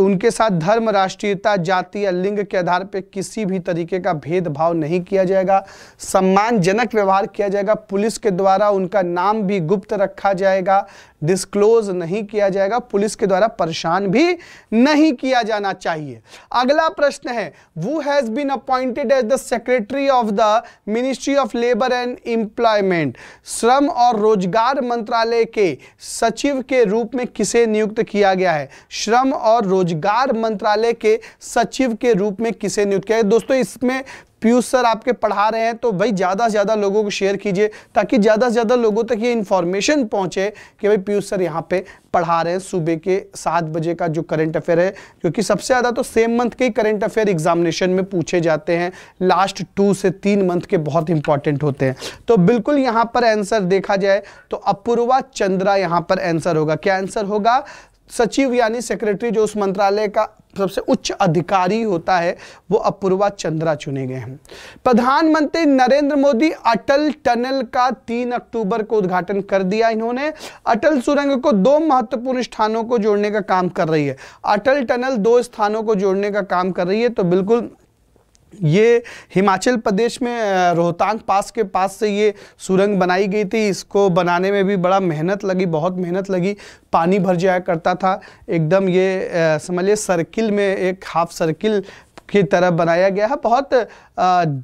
उनके साथ धर्म राष्ट्रीयता जाति या लिंग के आधार पर किसी भी तरीके का भेदभाव नहीं किया जाएगा सम्मानजनक व्यवहार किया जाएगा पुलिस के द्वारा उनका नाम भी गुप्त रखा जाएगा डिस्क्लोज नहीं किया जाएगा पुलिस के द्वारा परेशान भी नहीं किया जाना चाहिए अगला प्रश्न है वो has been appointed as the secretary of the ministry of labour and employment श्रम और रोजगार मंत्रालय के सचिव के रूप में किसे नियुक्त किया गया है श्रम और रोजगार मंत्रालय के सचिव के रूप में किसे नियुक्त किया है दोस्तों इसमें पीयूष सर आपके पढ़ा रहे हैं तो भाई ज़्यादा से ज़्यादा लोगों को शेयर कीजिए ताकि ज़्यादा से ज़्यादा लोगों तक ये इन्फॉर्मेशन पहुँचे कि भाई पीयूष सर यहाँ पे पढ़ा रहे हैं सुबह के सात बजे का जो करंट अफेयर है क्योंकि सबसे ज़्यादा तो सेम मंथ के ही करंट अफेयर एग्जामिनेशन में पूछे जाते हैं लास्ट टू से तीन मंथ के बहुत इंपॉर्टेंट होते हैं तो बिल्कुल यहाँ पर आंसर देखा जाए तो अपूर्वा चंद्रा यहाँ पर आंसर होगा क्या आंसर होगा सचिव यानी सेक्रेटरी जो उस मंत्रालय का सबसे उच्च अधिकारी होता है वो अपूर्वा चंद्रा चुने गए हैं प्रधानमंत्री नरेंद्र मोदी अटल टनल का 3 अक्टूबर को उद्घाटन कर दिया इन्होंने अटल सुरंग को दो महत्वपूर्ण स्थानों को जोड़ने का काम कर रही है अटल टनल दो स्थानों को जोड़ने का काम कर रही है तो बिल्कुल ये हिमाचल प्रदेश में रोहतांग पास के पास से ये सुरंग बनाई गई थी इसको बनाने में भी बड़ा मेहनत लगी बहुत मेहनत लगी पानी भर जाया करता था एकदम ये समझिए सर्किल में एक हाफ सर्किल की तरफ बनाया गया है बहुत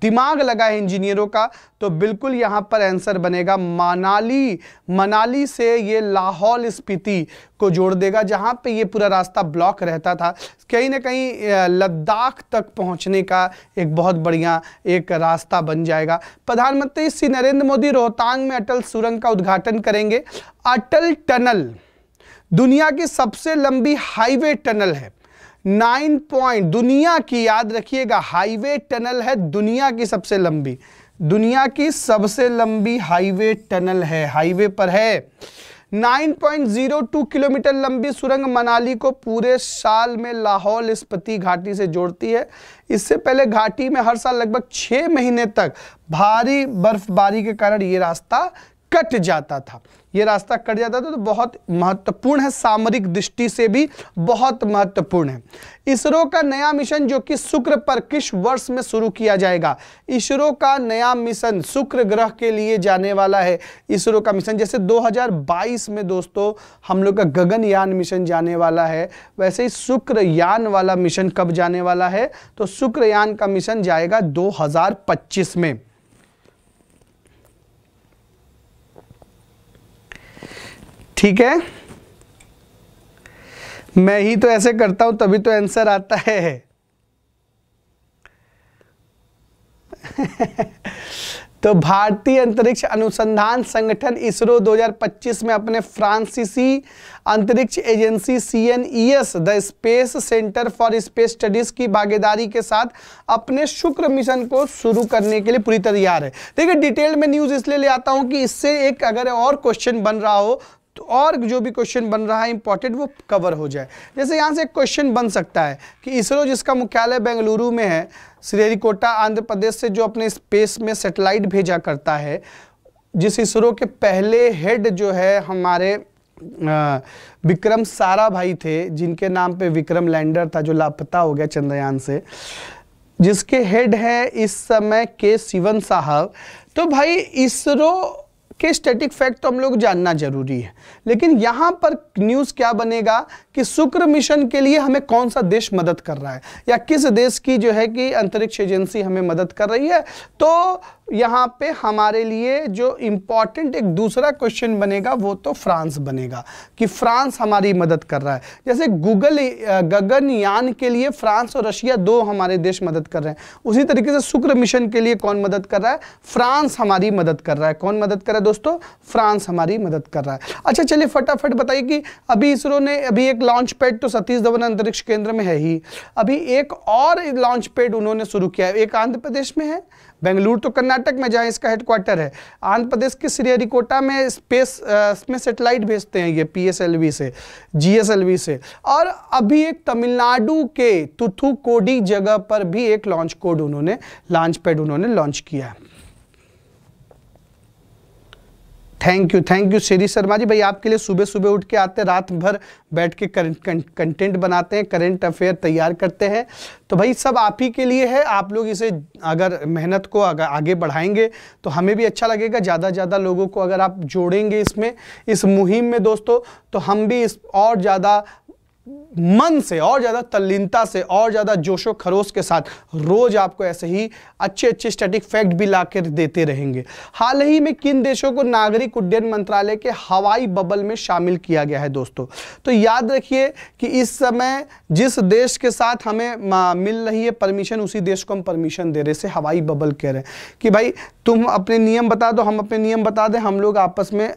दिमाग लगा है इंजीनियरों का तो बिल्कुल यहाँ पर आंसर बनेगा मनाली मनाली से ये लाहौल स्पीति को जोड़ देगा जहाँ पे ये पूरा रास्ता ब्लॉक रहता था कहीं ना कहीं लद्दाख तक पहुँचने का एक बहुत बढ़िया एक रास्ता बन जाएगा प्रधानमंत्री श्री नरेंद्र मोदी रोहतांग में अटल सुरंग का उद्घाटन करेंगे अटल टनल दुनिया की सबसे लंबी हाईवे टनल है नाइन पॉइंट दुनिया की याद रखिएगा हाईवे टनल है दुनिया की सबसे लंबी दुनिया की सबसे लंबी हाईवे टनल है हाईवे पर है 9.02 किलोमीटर लंबी सुरंग मनाली को पूरे साल में लाहौल स्पति घाटी से जोड़ती है इससे पहले घाटी में हर साल लगभग छः महीने तक भारी बर्फबारी के कारण ये रास्ता कट जाता था ये रास्ता कट जाता था तो बहुत महत्वपूर्ण है सामरिक दृष्टि से भी बहुत महत्वपूर्ण है इसरो का नया मिशन जो कि शुक्र पर किस वर्ष में शुरू किया जाएगा इसरो का नया मिशन शुक्र ग्रह के लिए जाने वाला है इसरो का मिशन जैसे 2022 में दोस्तों हम लोग का गगनयान मिशन जाने वाला है वैसे ही शुक्रयान वाला मिशन कब जाने वाला है तो शुक्रयान का मिशन जाएगा दो में ठीक है मैं ही तो ऐसे करता हूं तभी तो आंसर आता है तो भारतीय अंतरिक्ष अनुसंधान संगठन इसरो 2025 में अपने फ्रांसीसी अंतरिक्ष agency C N E S the space centre for space studies की भागीदारी के साथ अपने शुक्र मिशन को शुरू करने के लिए पूरी तैयार है देखिए डिटेल में न्यूज़ इसलिए ले आता हूं कि इससे एक अगर और क्वेश्चन बन रहा हो तो और जो भी क्वेश्चन बन रहा है इंपॉर्टेंट वो कवर हो जाए जैसे यहाँ से एक क्वेश्चन बन सकता है कि इसरो जिसका मुख्यालय बेंगलुरु में है श्रीहरिकोटा आंध्र प्रदेश से जो अपने स्पेस में सेटेलाइट भेजा करता है जिस इसरो के पहले हेड जो है हमारे विक्रम सारा भाई थे जिनके नाम पे विक्रम लैंडर था जो लापता हो गया चंद्रयान से जिसके हेड है इस समय के सिवन साहब तो भाई इसरो के स्टैटिक फैक्ट तो हम लोग जानना जरूरी है लेकिन यहां पर न्यूज़ क्या बनेगा कि शुक्र मिशन के लिए हमें कौन सा देश मदद कर रहा है या किस देश की जो है कि अंतरिक्ष एजेंसी हमें मदद कर रही है तो यहां पे हमारे लिए जो इंपॉर्टेंट एक दूसरा क्वेश्चन बनेगा वो तो फ्रांस बनेगा कि फ्रांस हमारी मदद कर रहा है जैसे गूगल गगनयान के लिए फ्रांस और रशिया दो हमारे देश मदद कर रहे हैं उसी तरीके से शुक्र मिशन के लिए कौन मदद कर रहा है फ्रांस हमारी मदद कर रहा है कौन मदद कर रहा है दोस्तों फ्रांस हमारी मदद कर रहा है अच्छा चलिए फटाफट बताइए कि अभी इसरो ने अभी एक लॉन्च पैड तो सतीश धवन अंतरिक्ष केंद्र में है ही अभी एक और लॉन्च पैड उन्होंने शुरू किया है एक आंध्र प्रदेश में है बेंगलुरु तो कर्नाटक में जहाँ इसका हेडक्वार्टर है आंध्र प्रदेश के श्रीहरिकोटा में स्पेस आ, में सेटेलाइट भेजते हैं ये पीएसएलवी से जीएसएलवी से और अभी एक तमिलनाडु के तुथुकोडी जगह पर भी एक लॉन्च कोड उन्होंने लॉन्च पैड उन्होंने लॉन्च किया है thank you thank you Shri Sharma ji भाई आपके लिए सुबह सुबह उठ के आते हैं रात भर बैठ के कंटेंट बनाते हैं करंट अफेयर तैयार करते हैं तो भाई सब आप ही के लिए है आप लोग इसे अगर मेहनत को अगर आगे बढ़ाएंगे तो हमें भी अच्छा लगेगा ज़्यादा ज़्यादा लोगों को अगर आप जोड़ेंगे इसमें इस मुहिम में दोस्तों तो हम भी इस और ज़्यादा मन से और ज़्यादा तल्लीनता से और ज़्यादा जोशो खरोश के साथ रोज़ आपको ऐसे ही अच्छे अच्छे स्टैटिक फैक्ट भी ला कर देते रहेंगे हाल ही में किन देशों को नागरिक उड्डयन मंत्रालय के हवाई बबल में शामिल किया गया है दोस्तों तो याद रखिए कि इस समय जिस देश के साथ हमें मिल रही है परमिशन उसी देश को हम परमिशन दे रहे से हवाई बबल कह रहे हैं कि भाई तुम अपने नियम बता दो हम अपने नियम बता दें हम लोग आपस में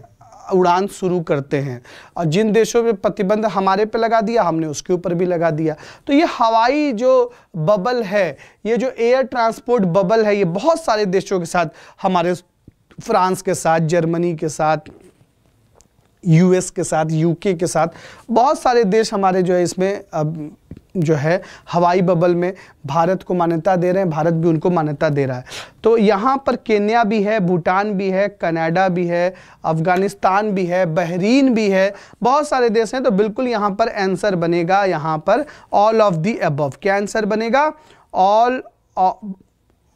उड़ान शुरू करते हैं और जिन देशों में प्रतिबंध हमारे पे लगा दिया हमने उसके ऊपर भी लगा दिया तो ये हवाई जो बबल है ये जो एयर ट्रांसपोर्ट बबल है ये बहुत सारे देशों के साथ हमारे फ्रांस के साथ जर्मनी के साथ यूएस के साथ यूके के साथ बहुत सारे देश हमारे जो है इसमें अब जो है हवाई बबल में भारत को मान्यता दे रहे हैं भारत भी उनको मान्यता दे रहा है तो यहाँ पर केन्या भी है भूटान भी है कनाडा भी है अफ़गानिस्तान भी है बहरीन भी है बहुत सारे देश हैं तो बिल्कुल यहाँ पर आंसर बनेगा यहाँ पर ऑल ऑफ दी अबव क्या आंसर बनेगा all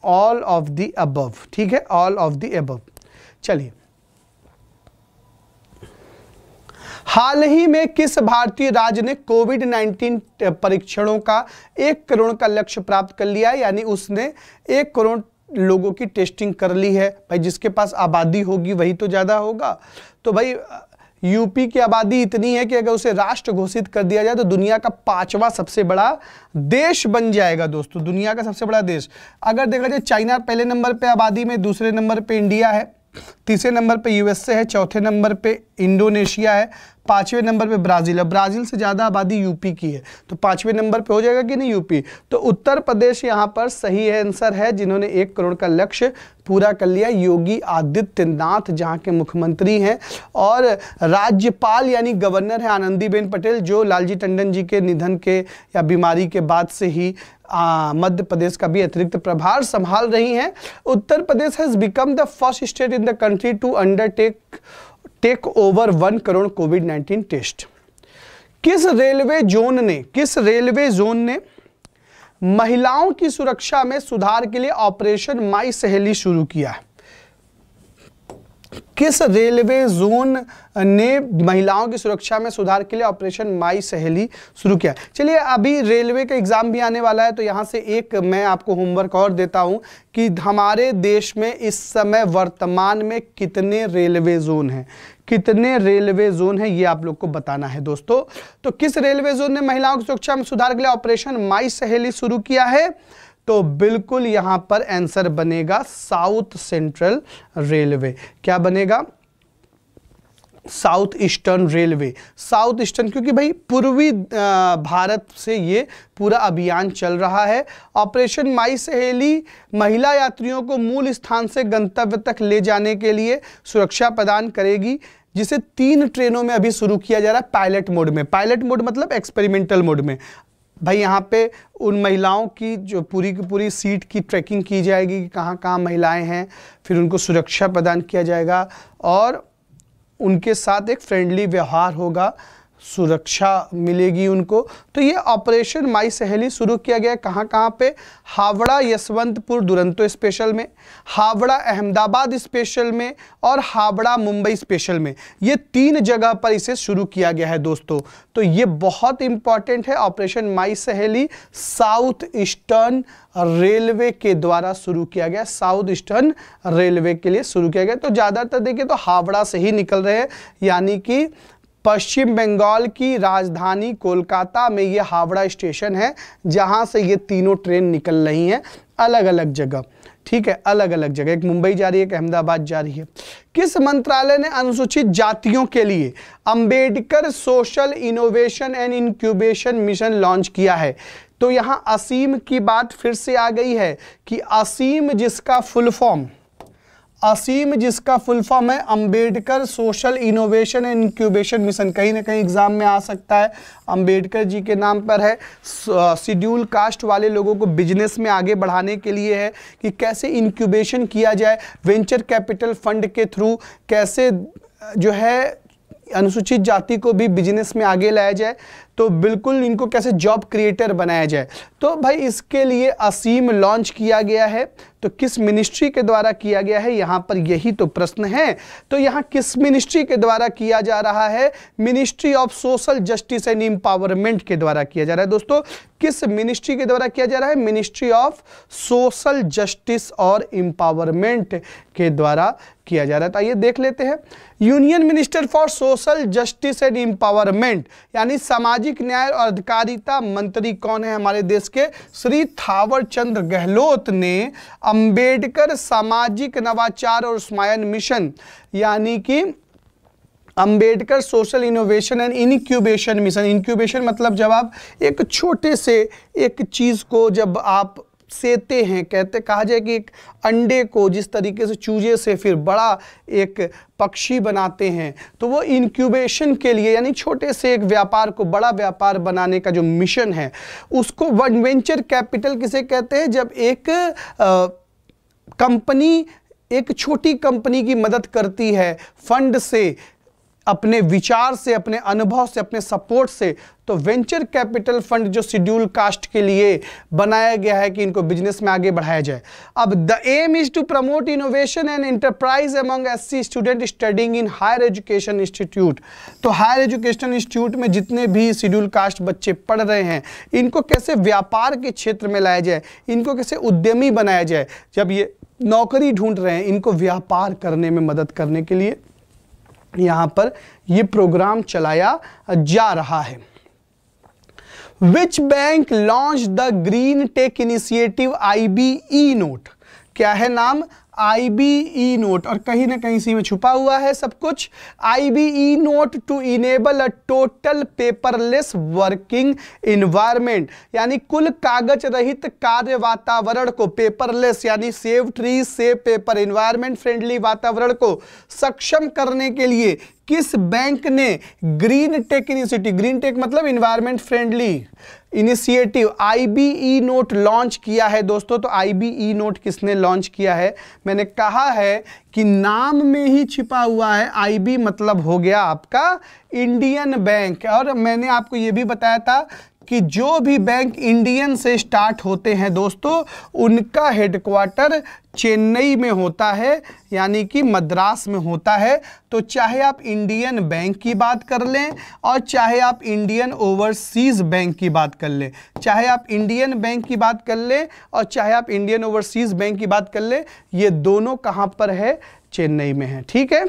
all of the above ठीक है ऑल ऑफ दी अबव चलिए हाल ही में किस भारतीय राज्य ने कोविड 19 परीक्षणों का एक करोड़ का लक्ष्य प्राप्त कर लिया है यानी उसने एक करोड़ लोगों की टेस्टिंग कर ली है भाई जिसके पास आबादी होगी वही तो ज़्यादा होगा तो भाई यूपी की आबादी इतनी है कि अगर उसे राष्ट्र घोषित कर दिया जाए तो दुनिया का पांचवा सबसे बड़ा देश बन जाएगा दोस्तों दुनिया का सबसे बड़ा देश अगर देखा जाए चाइना पहले नंबर पे आबादी में दूसरे नंबर पे इंडिया है तीसरे नंबर पे यूएसए है चौथे नंबर पे इंडोनेशिया है पाँचवें नंबर पे ब्राज़ील है ब्राज़ील से ज़्यादा आबादी यूपी की है तो पाँचवें नंबर पे हो जाएगा कि नहीं यूपी तो उत्तर प्रदेश यहाँ पर सही है आंसर है जिन्होंने एक करोड़ का लक्ष्य पूरा कर लिया योगी आदित्यनाथ जहाँ के मुख्यमंत्री हैं और राज्यपाल यानी गवर्नर है आनंदीबेन पटेल जो लालजी टंडन जी के निधन के या बीमारी के बाद से ही मध्य प्रदेश का भी अतिरिक्त प्रभार संभाल रही हैं Uttar Pradesh has become the first state in the country to undertake take over one crore covid nineteen test किस रेलवे जोन ने किस रेलवे जोन ने महिलाओं की सुरक्षा में सुधार के लिए ऑपरेशन माई सहेली शुरू किया है किस रेलवे जोन ने महिलाओं की सुरक्षा में सुधार के लिए ऑपरेशन माई सहेली शुरू किया चलिए अभी रेलवे का एग्ज़ाम भी आने वाला है तो यहां से एक मैं आपको होमवर्क और देता हूं कि हमारे देश में इस समय वर्तमान में कितने रेलवे जोन हैं कितने रेलवे जोन है ये आप लोग को बताना है दोस्तों तो किस रेलवे जोन ने महिलाओं की सुरक्षा में सुधार के लिए ऑपरेशन माई सहेली शुरू किया है तो बिल्कुल यहां पर आंसर बनेगा साउथ सेंट्रल रेलवे क्या बनेगा south eastern railway south eastern क्योंकि भाई पूर्वी भारत से ये पूरा अभियान चल रहा है ऑपरेशन माई सहेली महिला यात्रियों को मूल स्थान से गंतव्य तक ले जाने के लिए सुरक्षा प्रदान करेगी जिसे तीन ट्रेनों में अभी शुरू किया जा रहा है पायलट मोड में पायलट मोड मतलब एक्सपेरिमेंटल मोड में भाई यहाँ पे उन महिलाओं की जो पूरी की पूरी सीट की ट्रैकिंग की जाएगी कि कहाँ कहाँ महिलाएं हैं फिर उनको सुरक्षा प्रदान किया जाएगा और उनके साथ एक फ्रेंडली व्यवहार होगा सुरक्षा मिलेगी उनको तो ये ऑपरेशन माई सहेली शुरू किया गया कहाँ कहाँ पे हावड़ा यशवंतपुर दुरंतो स्पेशल में हावड़ा अहमदाबाद स्पेशल में और हावड़ा मुंबई स्पेशल में ये तीन जगह पर इसे शुरू किया गया है दोस्तों तो ये बहुत इंपॉर्टेंट है ऑपरेशन माई सहेली साउथ ईस्टर्न रेलवे के द्वारा शुरू किया गया साउथ ईस्टर्न रेलवे के लिए शुरू किया गया तो ज़्यादातर देखिए तो हावड़ा से ही निकल रहे हैं यानी कि पश्चिम बंगाल की राजधानी कोलकाता में ये हावड़ा स्टेशन है जहाँ से ये तीनों ट्रेन निकल रही हैं अलग अलग जगह ठीक है अलग अलग जगह एक मुंबई जा रही है एक अहमदाबाद जा रही है किस मंत्रालय ने अनुसूचित जातियों के लिए Ambedkar social innovation and incubation mission launch किया है तो यहाँ असीम की बात फिर से आ गई है कि असीम जिसका फुल फॉर्म असीम जिसका फुल फॉर्म है Ambedkar social innovation and incubation mission कहीं ना कहीं एग्जाम में आ सकता है अंबेडकर जी के नाम पर है शेड्यूल कास्ट वाले लोगों को बिजनेस में आगे बढ़ाने के लिए है कि कैसे इंक्यूबेशन किया जाए वेंचर कैपिटल फंड के थ्रू कैसे जो है अनुसूचित जाति को भी बिजनेस में आगे लाया जाए तो बिल्कुल इनको कैसे जॉब क्रिएटर बनाया जाए तो भाई इसके लिए असीम लॉन्च किया गया है तो किस मिनिस्ट्री के द्वारा किया गया है यहां पर यही तो प्रश्न है तो यहां किस मिनिस्ट्री के द्वारा किया जा रहा है ministry of social justice and empowerment के द्वारा किया जा रहा है दोस्तों किस मिनिस्ट्री के द्वारा किया जा रहा है मिनिस्ट्री ऑफ सोशल जस्टिस और एम्पावरमेंट के द्वारा किया जा रहा है तो आइए देख लेते हैं union minister for social justice and empowerment यानी समाज सामाजिक न्याय और अधिकारिता मंत्री कौन है हमारे देश के श्री थावर चंद्र गहलोत ने अंबेडकर सामाजिक नवाचार और स्मायन मिशन यानी कि Ambedkar social innovation and incubation mission incubation मतलब जब आप एक छोटे से एक चीज़ को जब आप सेते हैं कहते कहा जाए कि एक अंडे को जिस तरीके से चूजे से फिर बड़ा एक पक्षी बनाते हैं तो वो इनक्यूबेशन के लिए यानी छोटे से एक व्यापार को बड़ा व्यापार बनाने का जो मिशन है उसको वेंचर कैपिटल किसे कहते हैं जब एक कंपनी एक छोटी कंपनी की मदद करती है फंड से अपने विचार से अपने अनुभव से अपने सपोर्ट से तो वेंचर कैपिटल फंड जो शेड्यूल कास्ट के लिए बनाया गया है कि इनको बिजनेस में आगे बढ़ाया जाए अब the aim is to promote innovation and enterprise among S C student studying in higher education institute तो हायर एजुकेशन इंस्टीट्यूट में जितने भी शेड्यूल कास्ट बच्चे पढ़ रहे हैं इनको कैसे व्यापार के क्षेत्र में लाया जाए इनको कैसे उद्यमी बनाया जाए जब ये नौकरी ढूंढ रहे हैं इनको व्यापार करने में मदद करने के लिए यहां पर यह प्रोग्राम चलाया जा रहा है which bank launch the green tech initiative I B E note क्या है नाम आई बी ई नोट और कहीं ना कहीं इसी में छुपा हुआ है सब कुछ I B E note to enable a total paperless working environment यानी कुल कागज रहित कार्य वातावरण को पेपरलेस यानी save tree save paper environment friendly वातावरण को सक्षम करने के लिए किस बैंक ने green tech initiative green tech मतलब environment friendly initiative IBE e note launch किया है दोस्तों तो आईबीई e नोट किसने लॉन्च किया है मैंने कहा है कि नाम में ही छिपा हुआ है आईबी मतलब हो गया आपका इंडियन बैंक और मैंने आपको ये भी बताया था कि जो भी बैंक इंडियन से स्टार्ट होते हैं दोस्तों उनका हेडक्वार्टर चेन्नई में होता है यानी कि मद्रास में होता है तो चाहे आप इंडियन बैंक की बात कर लें और चाहे आप इंडियन ओवरसीज़ बैंक की बात कर लें चाहे आप इंडियन बैंक की बात कर लें और चाहे आप इंडियन ओवरसीज़ बैंक की बात कर लें ये दोनों कहाँ पर है चेन्नई में है ठीक है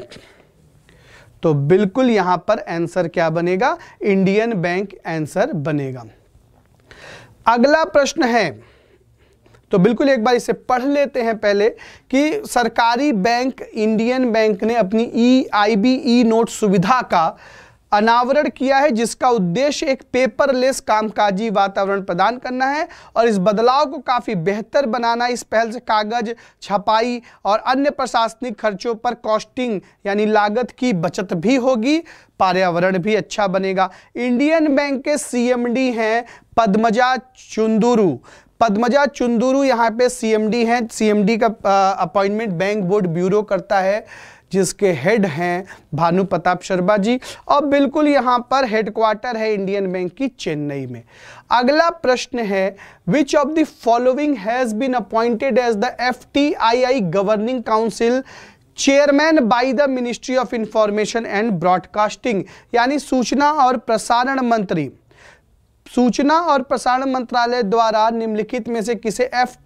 तो बिल्कुल यहां पर आंसर क्या बनेगा इंडियन बैंक आंसर बनेगा अगला प्रश्न है तो बिल्कुल एक बार इसे पढ़ लेते हैं पहले कि सरकारी बैंक इंडियन बैंक ने अपनी ई आई बी ई नोट सुविधा का अनावरण किया है जिसका उद्देश्य एक पेपरलेस कामकाजी वातावरण प्रदान करना है और इस बदलाव को काफ़ी बेहतर बनाना इस पहल से कागज छपाई और अन्य प्रशासनिक खर्चों पर कॉस्टिंग यानी लागत की बचत भी होगी पर्यावरण भी अच्छा बनेगा इंडियन बैंक के सीएमडी हैं पद्मजा चुंदुरू पद्मजा चुंदुरू यहाँ पे सीएमडी हैं सीएमडी का अपॉइंटमेंट बैंक बोर्ड ब्यूरो करता है जिसके हेड हैं भानु प्रताप शर्मा जी और बिल्कुल यहाँ पर हेडक्वार्टर है इंडियन बैंक की चेन्नई में अगला प्रश्न है which of the following has been appointed as the F T I I governing council chairman by the ministry of information and broadcasting यानी सूचना और प्रसारण मंत्री सूचना और प्रसारण मंत्रालय द्वारा निम्नलिखित में से किसे एफ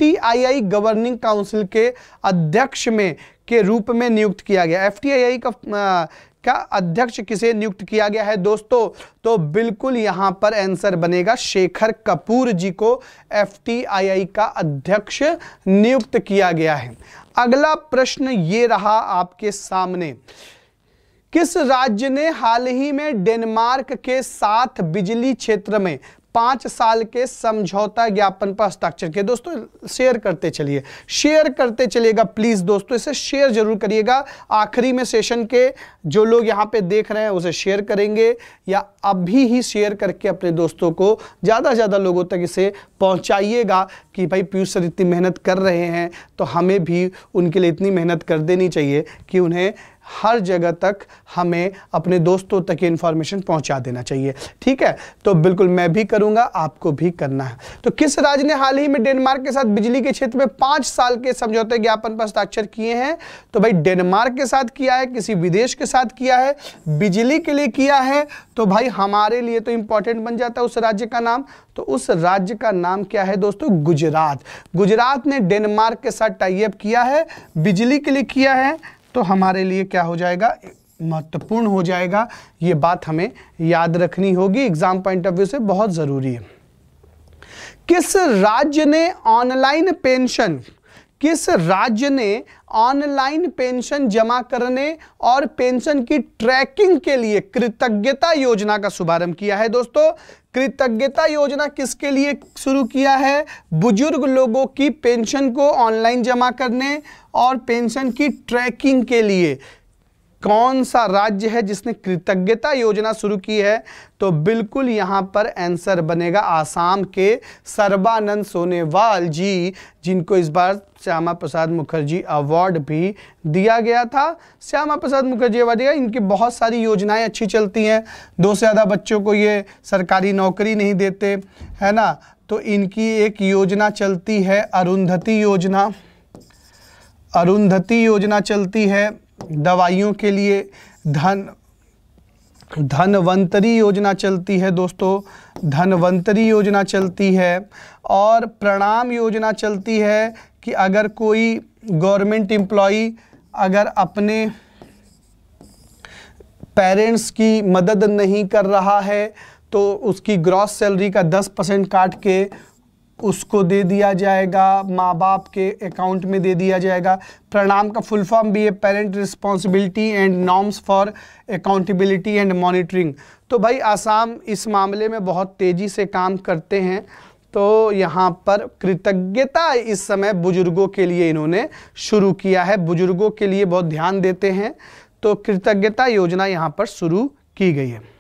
गवर्निंग काउंसिल के अध्यक्ष में के रूप में नियुक्त किया गया एफ का का अध्यक्ष किसे नियुक्त किया गया है दोस्तों तो बिल्कुल यहां पर आंसर बनेगा शेखर कपूर जी को एफ का अध्यक्ष नियुक्त किया गया है अगला प्रश्न ये रहा आपके सामने किस राज्य ने हाल ही में डेनमार्क के साथ बिजली क्षेत्र में पाँच साल के समझौता ज्ञापन पर हस्ताक्षर किए दोस्तों शेयर करते चलिए शेयर करते चलिएगा प्लीज़ दोस्तों इसे शेयर जरूर करिएगा आखिरी में सेशन के जो लोग यहाँ पे देख रहे हैं उसे शेयर करेंगे या अभी ही शेयर करके अपने दोस्तों को ज़्यादा से ज़्यादा लोगों तक इसे पहुँचाइएगा कि भाई पीयूष सर इतनी मेहनत कर रहे हैं तो हमें भी उनके लिए इतनी मेहनत कर देनी चाहिए कि उन्हें हर जगह तक हमें अपने दोस्तों तक ये इन्फॉर्मेशन पहुंचा देना चाहिए ठीक है तो बिल्कुल मैं भी करूंगा आपको भी करना है तो किस राज्य ने हाल ही में डेनमार्क के साथ बिजली के क्षेत्र में पाँच साल के समझौते ज्ञापन पर हस्ताक्षर किए हैं तो भाई डेनमार्क के साथ किया है किसी विदेश के साथ किया है बिजली के लिए किया है तो भाई हमारे लिए तो इंपॉर्टेंट बन जाता है उस राज्य का नाम तो उस राज्य का नाम क्या है दोस्तों गुजरात गुजरात ने डेनमार्क के साथ टाइप किया है बिजली के लिए किया है तो हमारे लिए क्या हो जाएगा महत्वपूर्ण हो जाएगा ये बात हमें याद रखनी होगी एग्जाम पॉइंट ऑफ व्यू से बहुत ज़रूरी है किस राज्य ने ऑनलाइन पेंशन किस राज्य ने ऑनलाइन पेंशन जमा करने और पेंशन की ट्रैकिंग के लिए कृतज्ञता योजना का शुभारंभ किया है दोस्तों कृतज्ञता योजना किसके लिए शुरू किया है बुजुर्ग लोगों की पेंशन को ऑनलाइन जमा करने और पेंशन की ट्रैकिंग के लिए कौन सा राज्य है जिसने कृतज्ञता योजना शुरू की है तो बिल्कुल यहाँ पर आंसर बनेगा आसाम के सर्बानंद सोनेवाल जी जिनको इस बार श्यामा प्रसाद मुखर्जी अवार्ड भी दिया गया था श्यामा प्रसाद मुखर्जी अवार्ड दिया इनकी बहुत सारी योजनाएं अच्छी चलती हैं दो से ज़्यादा बच्चों को ये सरकारी नौकरी नहीं देते है ना तो इनकी एक योजना चलती है अरुंधति योजना अरुंधति योजना चलती है दवाइयों के लिए धन धनवंतरी योजना चलती है दोस्तों धनवंतरी योजना चलती है और प्रणाम योजना चलती है कि अगर कोई गवर्नमेंट एम्प्लॉई अगर अपने पेरेंट्स की मदद नहीं कर रहा है तो उसकी ग्रॉस सैलरी का 10 परसेंट काट के उसको दे दिया जाएगा माँ बाप के अकाउंट में दे दिया जाएगा प्रणाम का फुल फॉर्म भी है parent responsibility and norms for accountability and monitoring तो भाई आसाम इस मामले में बहुत तेज़ी से काम करते हैं तो यहाँ पर कृतज्ञता इस समय बुजुर्गों के लिए इन्होंने शुरू किया है बुजुर्गों के लिए बहुत ध्यान देते हैं तो कृतज्ञता योजना यहाँ पर शुरू की गई है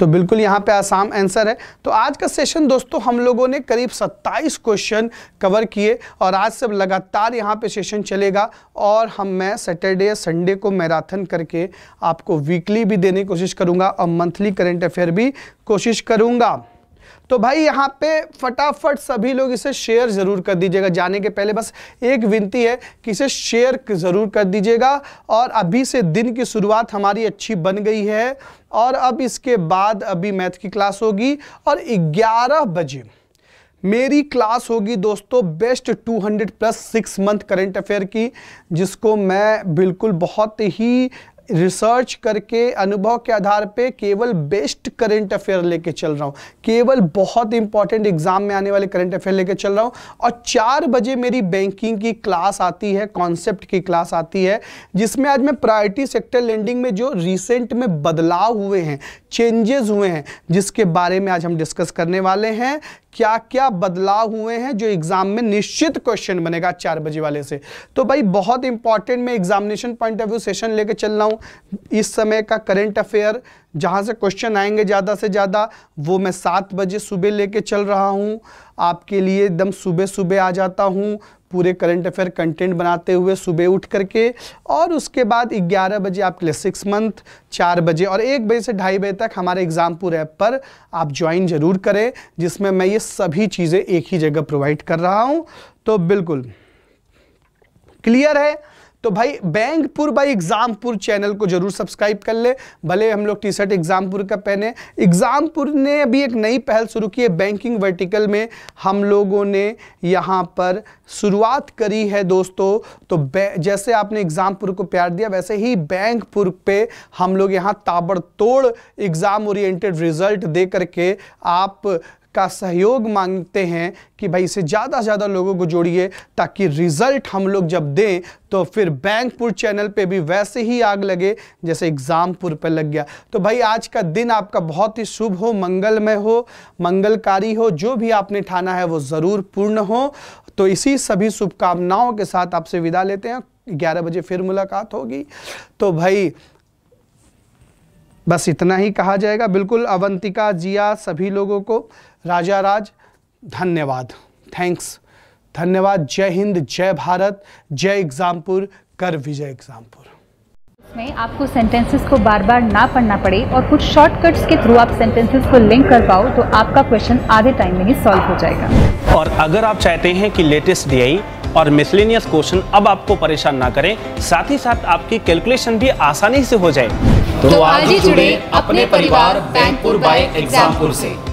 तो बिल्कुल यहाँ पे आसान आंसर है तो आज का सेशन दोस्तों हम लोगों ने करीब 27 क्वेश्चन कवर किए और आज से लगातार यहाँ पे सेशन चलेगा और हम मैं सैटरडे संडे को मैराथन करके आपको वीकली भी देने की कोशिश करूँगा और मंथली करेंट अफेयर भी कोशिश करूँगा तो भाई यहाँ पे फटाफट सभी लोग इसे शेयर ज़रूर कर दीजिएगा जाने के पहले बस एक विनती है कि इसे शेयर ज़रूर कर दीजिएगा और अभी से दिन की शुरुआत हमारी अच्छी बन गई है और अब इसके बाद अभी मैथ की क्लास होगी और 11 बजे मेरी क्लास होगी दोस्तों best 200 plus six month current affair की जिसको मैं बिल्कुल बहुत ही रिसर्च करके अनुभव के आधार पे केवल बेस्ट करंट अफेयर लेके चल रहा हूँ केवल बहुत इंपॉर्टेंट एग्जाम में आने वाले करंट अफेयर लेके चल रहा हूँ और चार बजे मेरी बैंकिंग की क्लास आती है कॉन्सेप्ट की क्लास आती है जिसमें आज मैं प्रायोरिटी सेक्टर लेंडिंग में जो रिसेंट में बदलाव हुए हैं चेंजेस हुए हैं जिसके बारे में आज हम डिस्कस करने वाले हैं क्या क्या बदलाव हुए हैं जो एग्जाम में निश्चित क्वेश्चन बनेगा चार बजे वाले से तो भाई बहुत इंपॉर्टेंट मैं examination point of view session लेके चल रहा हूँ इस समय का करंट अफेयर जहाँ से क्वेश्चन आएंगे ज़्यादा से ज़्यादा वो मैं सात बजे सुबह लेके चल रहा हूँ आपके लिए एकदम सुबह सुबह आ जाता हूँ पूरे करंट अफेयर कंटेंट बनाते हुए सुबह उठ करके और उसके बाद 11 बजे आपके लिए सिक्स मंथ चार बजे और एक बजे से ढाई बजे तक हमारे एग्ज़ामपुर ऐप पर आप ज्वाइन ज़रूर करें जिसमें मैं ये सभी चीज़ें एक ही जगह प्रोवाइड कर रहा हूँ तो बिल्कुल क्लियर है तो भाई बैंकपुर बाई एग्जामपुर चैनल को जरूर सब्सक्राइब कर ले भले हम लोग टी शर्ट एग्जामपुर का पहने एग्जामपुर ने अभी एक नई पहल शुरू की है बैंकिंग वर्टिकल में हम लोगों ने यहाँ पर शुरुआत करी है दोस्तों तो जैसे आपने एग्जामपुर को प्यार दिया वैसे ही बैंकपुर पे हम लोग यहाँ ताबड़तोड़ एग्ज़ाम ओरिएंटेड रिजल्ट दे करके आप का सहयोग मांगते हैं कि भाई इसे ज़्यादा से ज़्यादा लोगों को जोड़िए ताकि रिज़ल्ट हम लोग जब दें तो फिर बैंकपुर चैनल पे भी वैसे ही आग लगे जैसे एग्ज़ामपुर पे लग गया तो भाई आज का दिन आपका बहुत ही शुभ हो मंगलमय हो मंगलकारी हो जो भी आपने ठाना है वो ज़रूर पूर्ण हो तो इसी सभी शुभकामनाओं के साथ आपसे विदा लेते हैं ग्यारह बजे फिर मुलाकात होगी तो भाई बस इतना ही कहा जाएगा बिल्कुल अवंतिका जिया सभी लोगों को राजा राज धन्यवाद थैंक्स धन्यवाद जय हिंद जय भारत जय एग्जामपुर कर विजय एग्जामपुर में आपको सेंटेंसेस को बार बार ना पढ़ना पड़े और कुछ शॉर्टकट्स के थ्रू आप सेंटेंसेस को लिंक कर पाओ तो आपका क्वेश्चन आधे टाइम में ही सॉल्व हो जाएगा और अगर आप चाहते हैं कि लेटेस्ट डी और मिसलिनियस क्वेश्चन अब आपको परेशान ना करें साथ ही साथ आपकी कैलकुलेशन भी आसानी से हो जाए तो, तो आज ही जुड़े अपने परिवार बैंकपुर बाय एग्जामपुर से